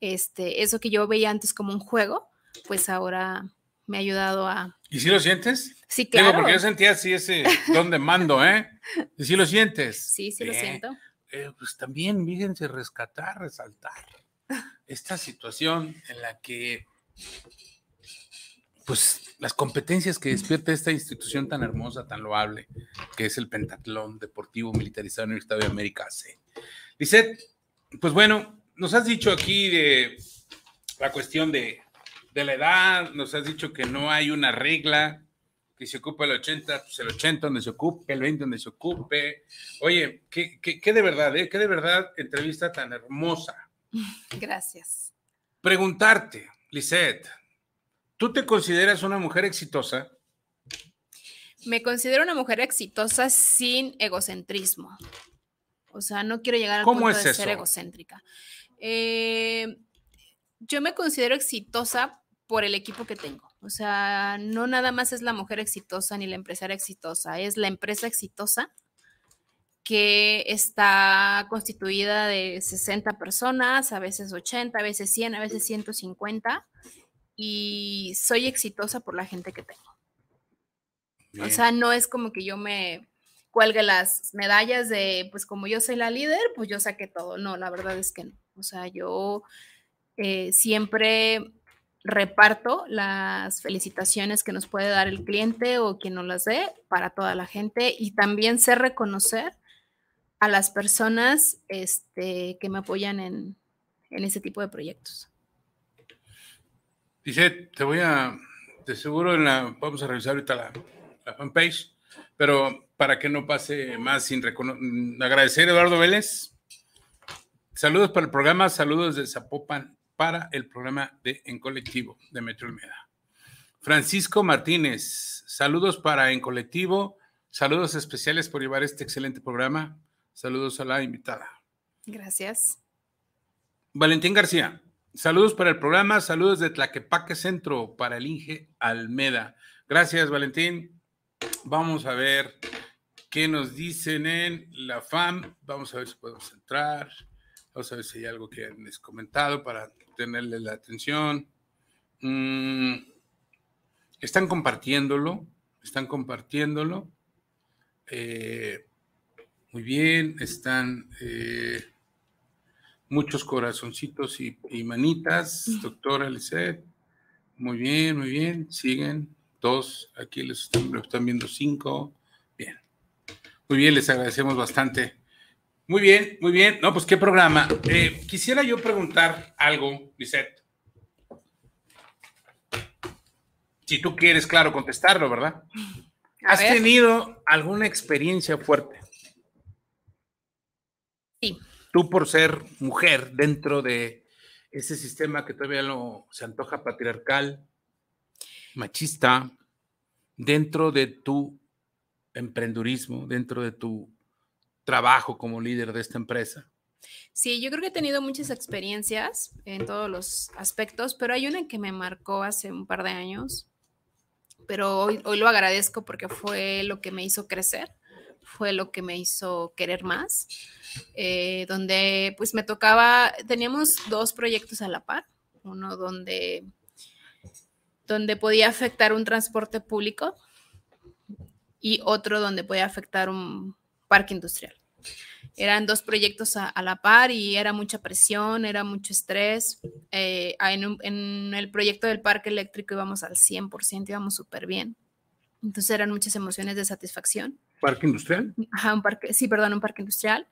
este, eso que yo veía antes como un juego, pues ahora me ha ayudado a... ¿Y si lo sientes? Sí, claro. porque yo sentía así ese don de mando, ¿eh? ¿Y si lo sientes? Sí, sí lo siento. Eh, pues también, fíjense, rescatar, resaltar esta situación en la que, pues, las competencias que despierta esta institución tan hermosa, tan loable, que es el Pentatlón Deportivo Militarizado Estado de América, C. dice pues bueno, nos has dicho aquí de la cuestión de, la edad, nos has dicho que no hay una regla, que se ocupa el 80, pues el 80 donde se ocupe, el 20 donde se ocupe. Oye, qué, de verdad, eh? qué de verdad entrevista tan hermosa. Gracias. Preguntarte, Lisette, ¿tú te consideras una mujer exitosa? Me considero una mujer exitosa sin egocentrismo. O sea, no quiero llegar a ser egocéntrica. Eh, yo me considero exitosa por el equipo que tengo. O sea, no nada más es la mujer exitosa ni la empresaria exitosa, es la empresa exitosa que está constituida de 60 personas, a veces 80, a veces 100, a veces 150, y soy exitosa por la gente que tengo. O sea, no es como que yo me cuelgue las medallas de, pues como yo soy la líder, pues yo saqué todo. No, la verdad es que no. O sea, yo eh, siempre reparto las felicitaciones que nos puede dar el cliente o quien nos las dé para toda la gente y también sé reconocer a las personas este, que me apoyan en, ese tipo de proyectos. Dice, te voy a, de seguro vamos a revisar ahorita la, fanpage, pero para que no pase más sin agradecer a Eduardo Vélez Saludos para el programa, saludos de Zapopan para el programa de En Colectivo de Metro Almeda. Francisco Martínez, saludos para En Colectivo, saludos especiales por llevar este excelente programa. Saludos a la invitada. Gracias. Valentín García, saludos para el programa, saludos de Tlaquepaque Centro para el Inge Almeda. Gracias, Valentín. Vamos a ver qué nos dicen en la FAM. Vamos a ver si podemos entrar. Vamos a ver si hay algo que les comentado para tenerle la atención. Mm, están compartiéndolo, están compartiéndolo. Eh, muy bien, están eh, muchos corazoncitos y, manitas, doctora Lisset. Muy bien, muy bien, siguen. Dos, aquí les están, están viendo cinco. Bien. Muy bien, les agradecemos bastante. Muy bien, muy bien. No, pues qué programa. Eh, quisiera yo preguntar algo, Lisette. Si tú quieres, claro, contestarlo, ¿verdad? ¿Has tenido alguna experiencia fuerte? Sí. Tú por ser mujer dentro de ese sistema que todavía no se antoja patriarcal, machista, dentro de tu emprendurismo, dentro de tu trabajo como líder de esta empresa? Sí, yo creo que he tenido muchas experiencias en todos los aspectos, pero hay una que me marcó hace un par de años, pero hoy, lo agradezco porque fue lo que me hizo crecer, fue lo que me hizo querer más, eh, donde pues me tocaba, teníamos dos proyectos a la par, uno donde, donde podía afectar un transporte público y otro donde podía afectar un parque industrial. Eran dos proyectos a, la par y era mucha presión, era mucho estrés. Eh, en, el proyecto del parque eléctrico íbamos al 100%, íbamos súper bien. Entonces eran muchas emociones de satisfacción. ¿Parque industrial? Ajá, un parque, sí, perdón, un parque industrial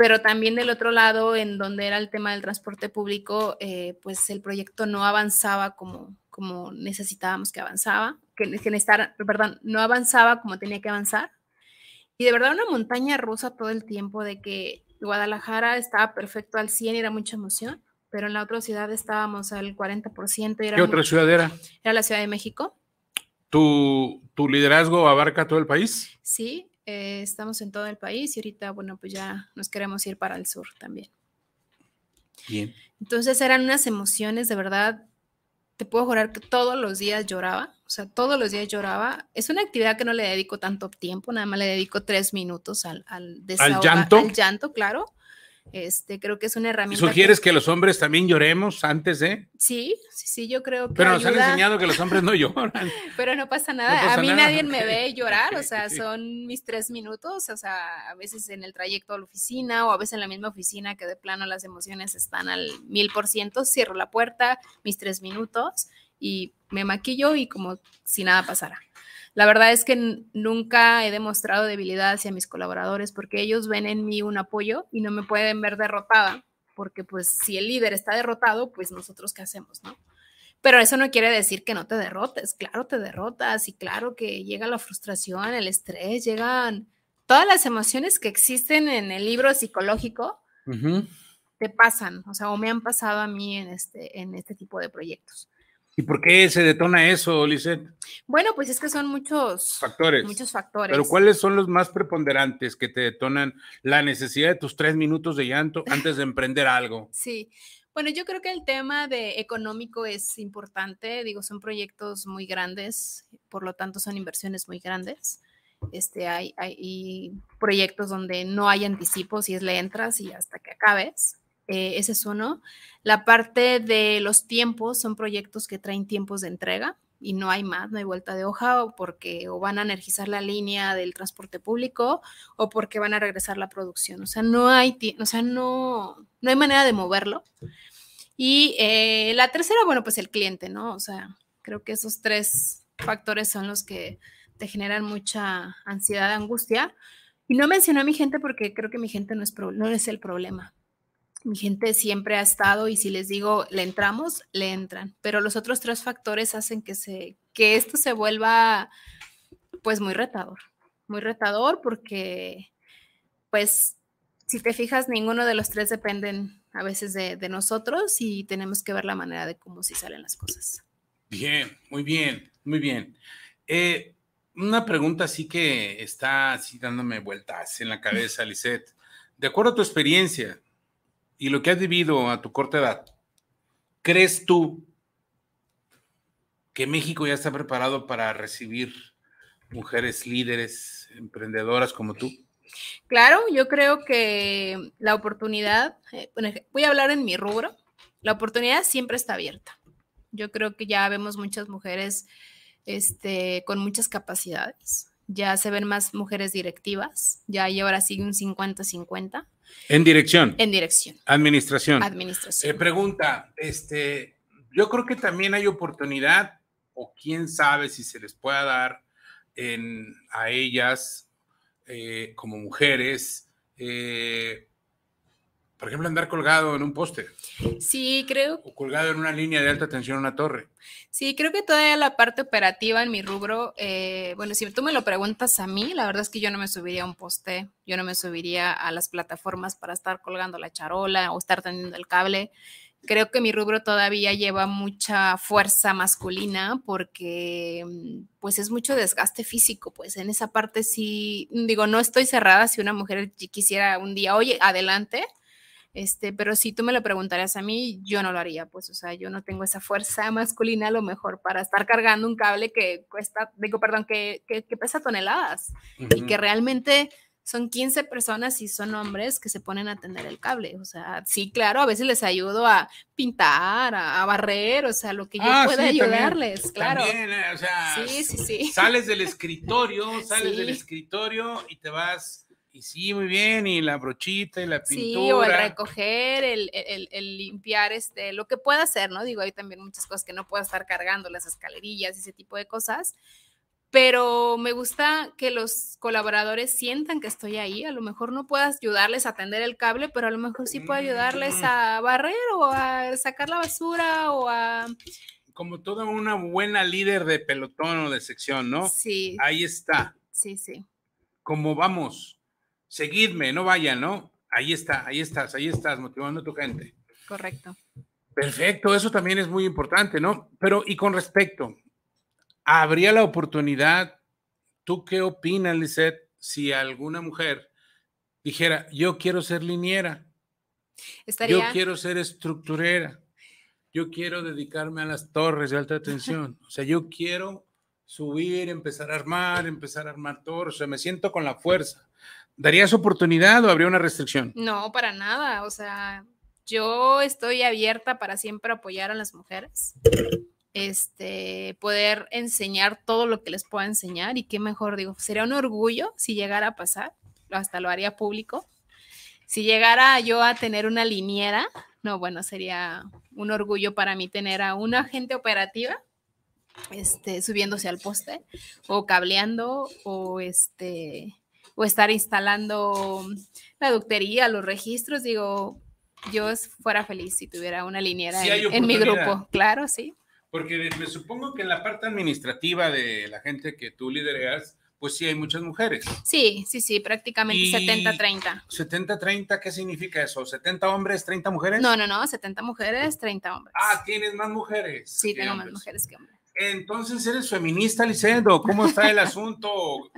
pero también del otro lado, en donde era el tema del transporte público, eh, pues el proyecto no avanzaba como, como necesitábamos que avanzaba, que, que perdón, no avanzaba como tenía que avanzar. Y de verdad una montaña rusa todo el tiempo de que Guadalajara estaba perfecto al 100 y era mucha emoción, pero en la otra ciudad estábamos al 40%. Y era ¿Qué otra ciudad era? Era la Ciudad de México. ¿Tu, liderazgo abarca todo el país? Sí, eh, estamos en todo el país y ahorita, bueno, pues ya nos queremos ir para el sur también. Bien. Entonces eran unas emociones de verdad te puedo jurar que todos los días lloraba, o sea, todos los días lloraba. Es una actividad que no le dedico tanto tiempo, nada más le dedico tres minutos al, al ¿Al llanto? Al llanto, claro. Este, creo que es una herramienta. ¿Sugieres que... los hombres también lloremos antes eh? Sí, sí, yo creo que. Pero nos han enseñado que los hombres no lloran. Pero no pasa nada. a mí nadie me ve llorar, o sea, son mis tres minutos, o sea, a veces en el trayecto a la oficina o a veces en la misma oficina que de plano las emociones están al mil por ciento, cierro la puerta, mis tres minutos y me maquillo y como si nada pasara. La verdad es que nunca he demostrado debilidad hacia mis colaboradores porque ellos ven en mí un apoyo y no me pueden ver derrotada, porque pues si el líder está derrotado, pues nosotros qué hacemos, ¿no? Pero eso no quiere decir que no te derrotes, claro, te derrotas y claro que llega la frustración, el estrés, llegan todas las emociones que existen en el libro psicológico. te pasan, o sea, o me han pasado a mí en este, en este tipo de proyectos. ¿Y por qué se detona eso, Lisette? Bueno, pues es que son muchos factores. Muchos factores. Pero ¿cuáles son los más preponderantes que te detonan la necesidad de tus tres minutos de llanto antes de emprender algo? Sí. Bueno, yo creo que el tema de económico es importante. Digo, son proyectos muy grandes, por lo tanto son inversiones muy grandes. Este, hay, hay proyectos donde no hay anticipos y es le entras y hasta que acabes. Eh, ese es uno. La parte de los tiempos, son proyectos que traen tiempos de entrega y no hay más, no hay vuelta de hoja, o porque o van a energizar la línea del transporte público o porque van a regresar la producción. O sea, no hay, o sea, no, no hay manera de moverlo. Y eh, la tercera, bueno, pues el cliente, ¿no? O sea, creo que esos tres factores son los que te generan mucha ansiedad, angustia. Y no menciono a mi gente porque creo que mi gente no es, no es el problema mi gente siempre ha estado y si les digo le entramos, le entran, pero los otros tres factores hacen que, se, que esto se vuelva pues muy retador, muy retador porque pues si te fijas ninguno de los tres dependen a veces de, nosotros y tenemos que ver la manera de cómo si salen las cosas. Bien, muy bien, muy bien. Eh, una pregunta así que está así dándome vueltas en la cabeza, Lisette. De acuerdo a tu experiencia, y lo que has vivido a tu corta edad, ¿crees tú que México ya está preparado para recibir mujeres líderes, emprendedoras como tú? Claro, yo creo que la oportunidad, eh, voy a hablar en mi rubro, la oportunidad siempre está abierta. Yo creo que ya vemos muchas mujeres este, con muchas capacidades ya se ven más mujeres directivas, ya hay ahora sí un 50-50. En dirección. En dirección. Administración. Administración. Eh, pregunta, este, yo creo que también hay oportunidad, o quién sabe si se les pueda dar en, a ellas eh, como mujeres, eh, por ejemplo, andar colgado en un poste. Sí, creo. O colgado en una línea de alta tensión en una torre. Sí, creo que todavía la parte operativa en mi rubro, eh, bueno, si tú me lo preguntas a mí, la verdad es que yo no me subiría a un poste, yo no me subiría a las plataformas para estar colgando la charola o estar teniendo el cable creo que mi rubro todavía lleva mucha fuerza masculina porque mm, pues es mucho desgaste físico, pues en esa parte sí, digo, no estoy cerrada si una mujer quisiera un día, oye, adelante, este, pero si tú me lo preguntaras a mí, yo no lo haría, pues, o sea, yo no tengo esa fuerza masculina a lo mejor para estar cargando un cable que cuesta, digo, perdón, que, que, pesa toneladas y que realmente son 15 personas y son hombres que se ponen a tender el cable. O sea, sí, claro, a veces les ayudo a pintar, a, barrer, o sea, lo que yo ah, pueda ayudarles, claro. También, eh, o sea, sí, sí, sí. Sales del escritorio, sales del escritorio y te vas y sí, muy bien, y la brochita y la pintura. Sí, o el recoger, el, el, el limpiar, este, lo que pueda hacer, ¿no? Digo, hay también muchas cosas que no puedo estar cargando, las escalerillas, ese tipo de cosas. Pero me gusta que los colaboradores sientan que estoy ahí. A lo mejor no puedo ayudarles a atender el cable, pero a lo mejor sí puedo ayudarles mm. a barrer o a sacar la basura o a como toda una buena líder de pelotón o de sección, ¿no? Sí. Ahí está. Sí, sí. Como vamos? seguidme, no vayan, ¿no? Ahí está, ahí estás, ahí estás, motivando a tu gente. Correcto. Perfecto, eso también es muy importante, ¿no? Pero y con respecto, ¿habría la oportunidad, tú qué opinas, Lizeth si alguna mujer dijera, yo quiero ser liniera, yo quiero ser estructurera, yo quiero dedicarme a las torres de alta tensión, o sea, yo quiero subir, empezar a armar, empezar a armar torres, o sea, me siento con la fuerza. ¿Darías oportunidad o habría una restricción? No, para nada. O sea, yo estoy abierta para siempre apoyar a las mujeres. Este, poder enseñar todo lo que les pueda enseñar y qué mejor, digo, sería un orgullo si llegara a pasar, hasta lo haría público. Si llegara yo a tener una liniera, no, bueno, sería un orgullo para mí tener a una gente operativa este, subiéndose al poste o cableando o este o estar instalando la ductería, los registros, digo, yo fuera feliz si tuviera una liniera en, mi grupo, claro, sí. Porque me supongo que en la parte administrativa de la gente que tú lideras, pues sí hay muchas mujeres. Sí, sí, sí, prácticamente 70-30. ¿70-30 qué significa eso? ¿70 hombres, 30 mujeres? No, no, no, 70 mujeres, 30 hombres. Ah, tienes más mujeres. Sí, tengo más mujeres que hombres. Entonces, ¿eres feminista, Licendo? ¿Cómo está el asunto?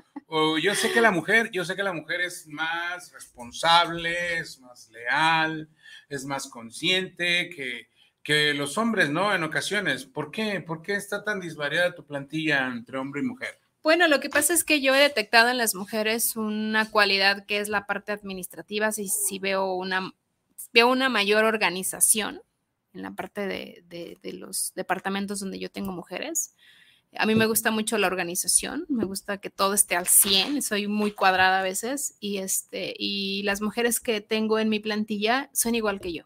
yo sé que la mujer, yo sé que la mujer es más responsable, es más leal, es más consciente que, los hombres, ¿no? En ocasiones. ¿Por qué? ¿Por qué está tan disvariada tu plantilla entre hombre y mujer? Bueno, lo que pasa es que yo he detectado en las mujeres una cualidad que es la parte administrativa, si, veo, una, veo una mayor organización en la parte de, de los departamentos donde yo tengo mujeres. A mí me gusta mucho la organización, me gusta que todo esté al 100, soy muy cuadrada a veces y, este, y las mujeres que tengo en mi plantilla son igual que yo,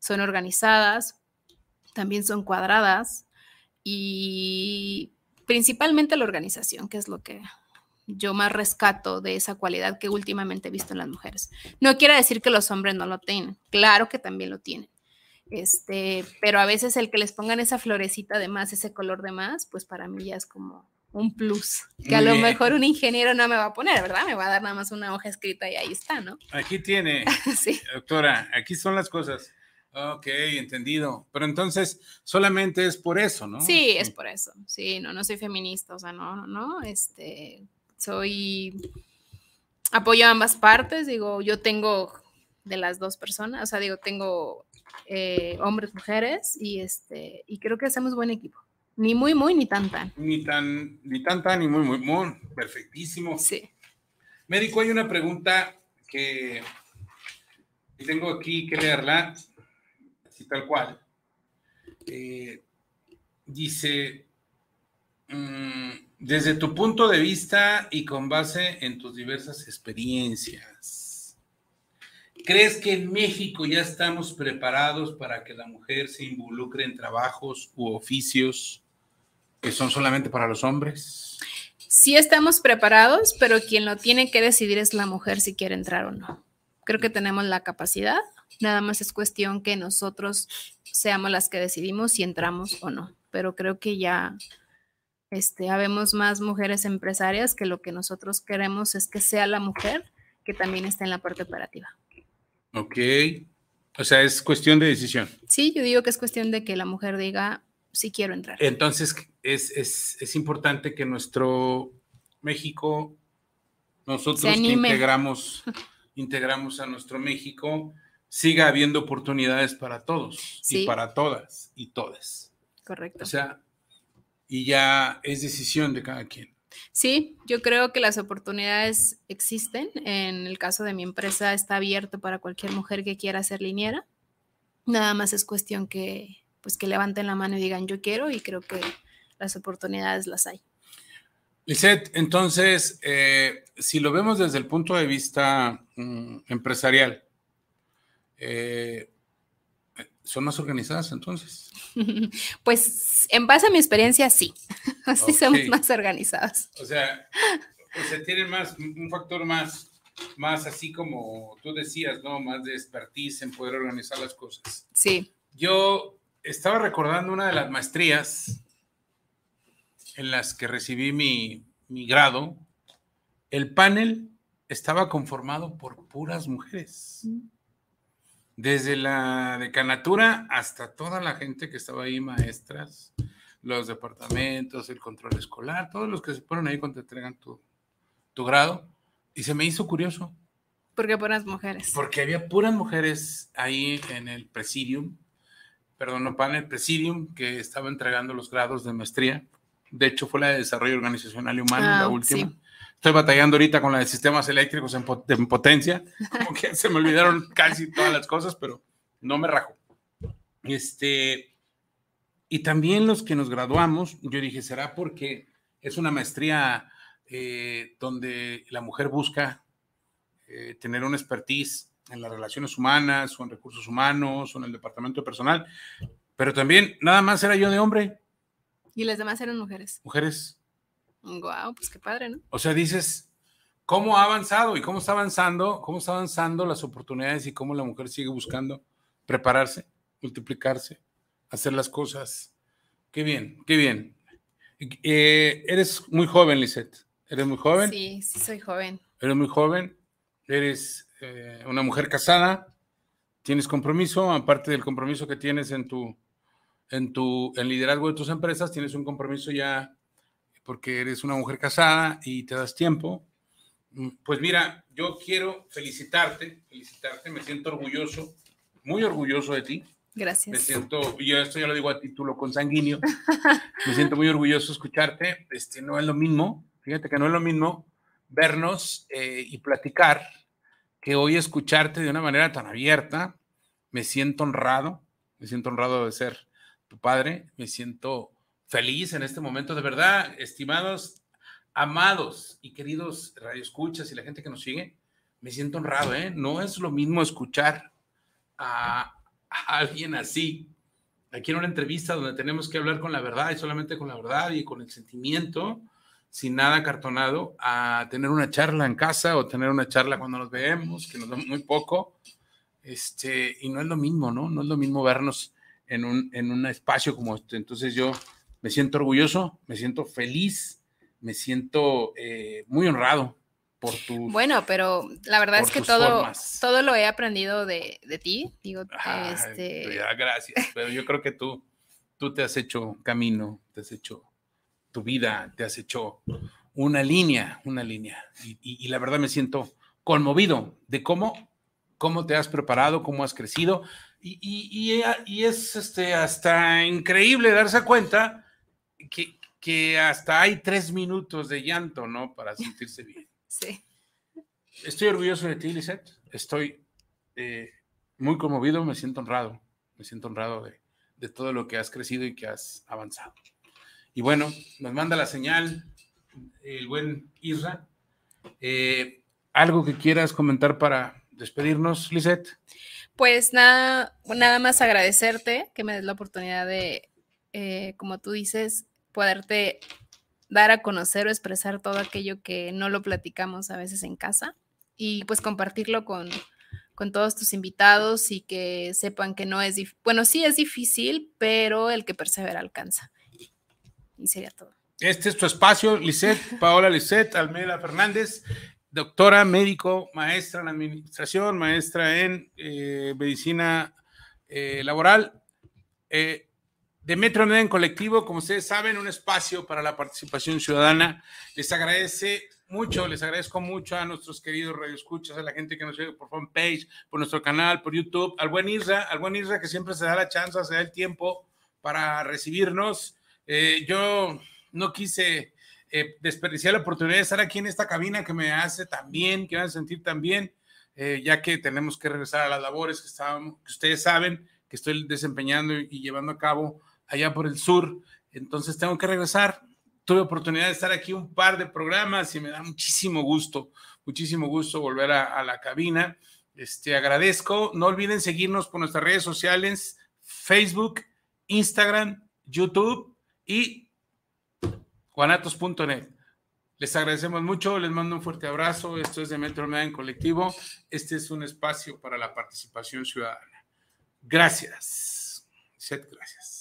son organizadas, también son cuadradas y principalmente la organización, que es lo que yo más rescato de esa cualidad que últimamente he visto en las mujeres. No quiere decir que los hombres no lo tienen, claro que también lo tienen, este, pero a veces el que les pongan esa florecita de más, ese color de más, pues para mí ya es como un plus, que a lo mejor un ingeniero no me va a poner, ¿verdad? Me va a dar nada más una hoja escrita y ahí está, ¿no? Aquí tiene, sí. doctora, aquí son las cosas. Ok, entendido. Pero entonces solamente es por eso, ¿no? Sí, es por eso. Sí, no, no soy feminista, o sea, no, no, no, este, soy, apoyo a ambas partes, digo, yo tengo de las dos personas, o sea, digo, tengo eh, hombres, mujeres, y, este, y creo que hacemos buen equipo. Ni muy, muy, ni tan, tan. Ni tan, ni tan, ni muy, muy, muy. Perfectísimo. Sí. Médico, hay una pregunta que tengo aquí que leerla, así tal cual. Eh, dice, mm, desde tu punto de vista y con base en tus diversas experiencias, ¿Crees que en México ya estamos preparados para que la mujer se involucre en trabajos u oficios que son solamente para los hombres? Sí estamos preparados, pero quien lo tiene que decidir es la mujer si quiere entrar o no. Creo que tenemos la capacidad, nada más es cuestión que nosotros seamos las que decidimos si entramos o no, pero creo que ya este, habemos más mujeres empresarias que lo que nosotros queremos es que sea la mujer que también esté en la parte operativa. Ok. O sea, es cuestión de decisión. Sí, yo digo que es cuestión de que la mujer diga, si quiero entrar. Entonces, es, es, importante que nuestro México, nosotros que integramos, integramos a nuestro México, siga habiendo oportunidades para todos y para todas y todas. Correcto. O sea, y ya es decisión de cada quien. Sí, yo creo que las oportunidades existen. En el caso de mi empresa está abierto para cualquier mujer que quiera ser liniera. Nada más es cuestión que pues que levanten la mano y digan yo quiero y creo que las oportunidades las hay. Lisette, entonces, eh, si lo vemos desde el punto de vista mm, empresarial, eh, ¿Son más organizadas entonces? Pues en base a mi experiencia, sí. Así somos más organizadas. O sea, se tienen más, un factor más, más así como tú decías, ¿no? Más de expertise en poder organizar las cosas. Sí. Yo estaba recordando una de las maestrías en las que recibí mi, grado. El panel estaba conformado por puras mujeres. Mm desde la decanatura hasta toda la gente que estaba ahí, maestras, los departamentos, el control escolar, todos los que se ponen ahí cuando te entregan tu, grado. Y se me hizo curioso. Porque puras mujeres. Porque había puras mujeres ahí en el presidium, perdón, no para el presidium que estaba entregando los grados de maestría. De hecho, fue la de desarrollo organizacional y humano, la ah, última. Estoy batallando ahorita con la de sistemas eléctricos en, potencia, como que se me olvidaron casi todas las cosas, pero no me rajo. Este, y también los que nos graduamos, yo dije, será porque es una maestría eh, donde la mujer busca eh, tener una expertise en las relaciones humanas o en recursos humanos o en el departamento personal, pero también nada más era yo de hombre. Y las demás eran mujeres. Mujeres. Wow, pues qué padre, ¿no? O sea, dices, ¿cómo ha avanzado y cómo está avanzando, cómo está avanzando las oportunidades y cómo la mujer sigue buscando prepararse, multiplicarse, hacer las cosas? Qué bien, qué bien. Eh, eres muy joven, Lisette. Eres muy joven. Sí, sí, soy joven. Eres muy joven. Eres eh, una mujer casada. Tienes compromiso, aparte del compromiso que tienes en tu, en tu en liderazgo de tus empresas, tienes un compromiso ya porque eres una mujer casada y te das tiempo. Mm, pues mira, yo quiero felicitarte, felicitarte, me siento orgulloso, muy orgulloso de ti. Gracias. Me siento, y esto ya lo digo a título consanguíneo, me siento muy orgulloso escucharte, este, no es lo mismo, fíjate que no es lo mismo vernos eh, y platicar que hoy escucharte de una manera tan abierta, me siento honrado, me siento honrado de ser tu padre, me siento feliz en este momento, de verdad, estimados, amados y queridos radioescuchas y la gente que nos sigue, me siento honrado, ¿eh? No es lo mismo escuchar a, alguien así, aquí en una entrevista donde tenemos que hablar con la verdad y solamente con la verdad y con el sentimiento, sin nada cartonado, a tener una charla en casa o tener una charla cuando nos vemos, que nos vemos muy poco. Este, y no es lo mismo, ¿no? No es lo mismo vernos en un, en un espacio como este. Entonces yo me siento orgulloso, me siento feliz, me siento eh, muy honrado por tu... Bueno, pero la verdad es que todo, todo lo he aprendido de, de ti. Digo, este, pues, gracias, pero yo creo que tú, tú te has hecho camino, te has hecho tu vida, te has hecho una línea, una línea. Y, la verdad me siento conmovido de cómo, cómo te has preparado, cómo has crecido. Y, y, y, es este, hasta increíble darse cuenta que, hasta hay tres minutos de llanto, ¿no? Para sentirse bien. Sí. Estoy orgulloso de ti, Lisette. Estoy eh, muy conmovido, me siento honrado. Me siento honrado de, todo lo que has crecido y que has avanzado. Y bueno, nos manda la señal el buen Isra. Eh, ¿Algo que quieras comentar para despedirnos, Lisette? Pues nada, nada más agradecerte que me des la oportunidad de, eh, como tú dices, poderte dar a conocer o expresar todo aquello que no lo platicamos a veces en casa y pues compartirlo con, con todos tus invitados y que sepan que no es, bueno, sí es difícil, pero el que persevera alcanza. Y sería todo. Este es tu espacio, Lisette, Paola Lisette, almela Fernández, doctora, médico, maestra en administración, maestra en eh, medicina eh, laboral. Eh, de Metro en Colectivo, como ustedes saben, un espacio para la participación ciudadana. Les agradece mucho, les agradezco mucho a nuestros queridos radioescuchas, a la gente que nos sigue por fanpage, por nuestro canal, por YouTube, al buen Isra, al buen Isra que siempre se da la chance, se da el tiempo para recibirnos. Eh, yo no quise eh, desperdiciar la oportunidad de estar aquí en esta cabina que me hace tan bien, que van a sentir tan bien, eh, ya que tenemos que regresar a las labores que, estábamos, que ustedes saben que estoy desempeñando y llevando a cabo allá por el sur. Entonces tengo que regresar. Tuve oportunidad de estar aquí un par de programas y me da muchísimo gusto, muchísimo gusto volver a, la cabina. Este, agradezco. No olviden seguirnos por nuestras redes sociales, Facebook, Instagram, YouTube y Juanatos.net, Les agradecemos mucho, les mando un fuerte abrazo. Esto es de Metro Media en Colectivo. Este es un espacio para la participación ciudadana. Gracias. Seth, gracias.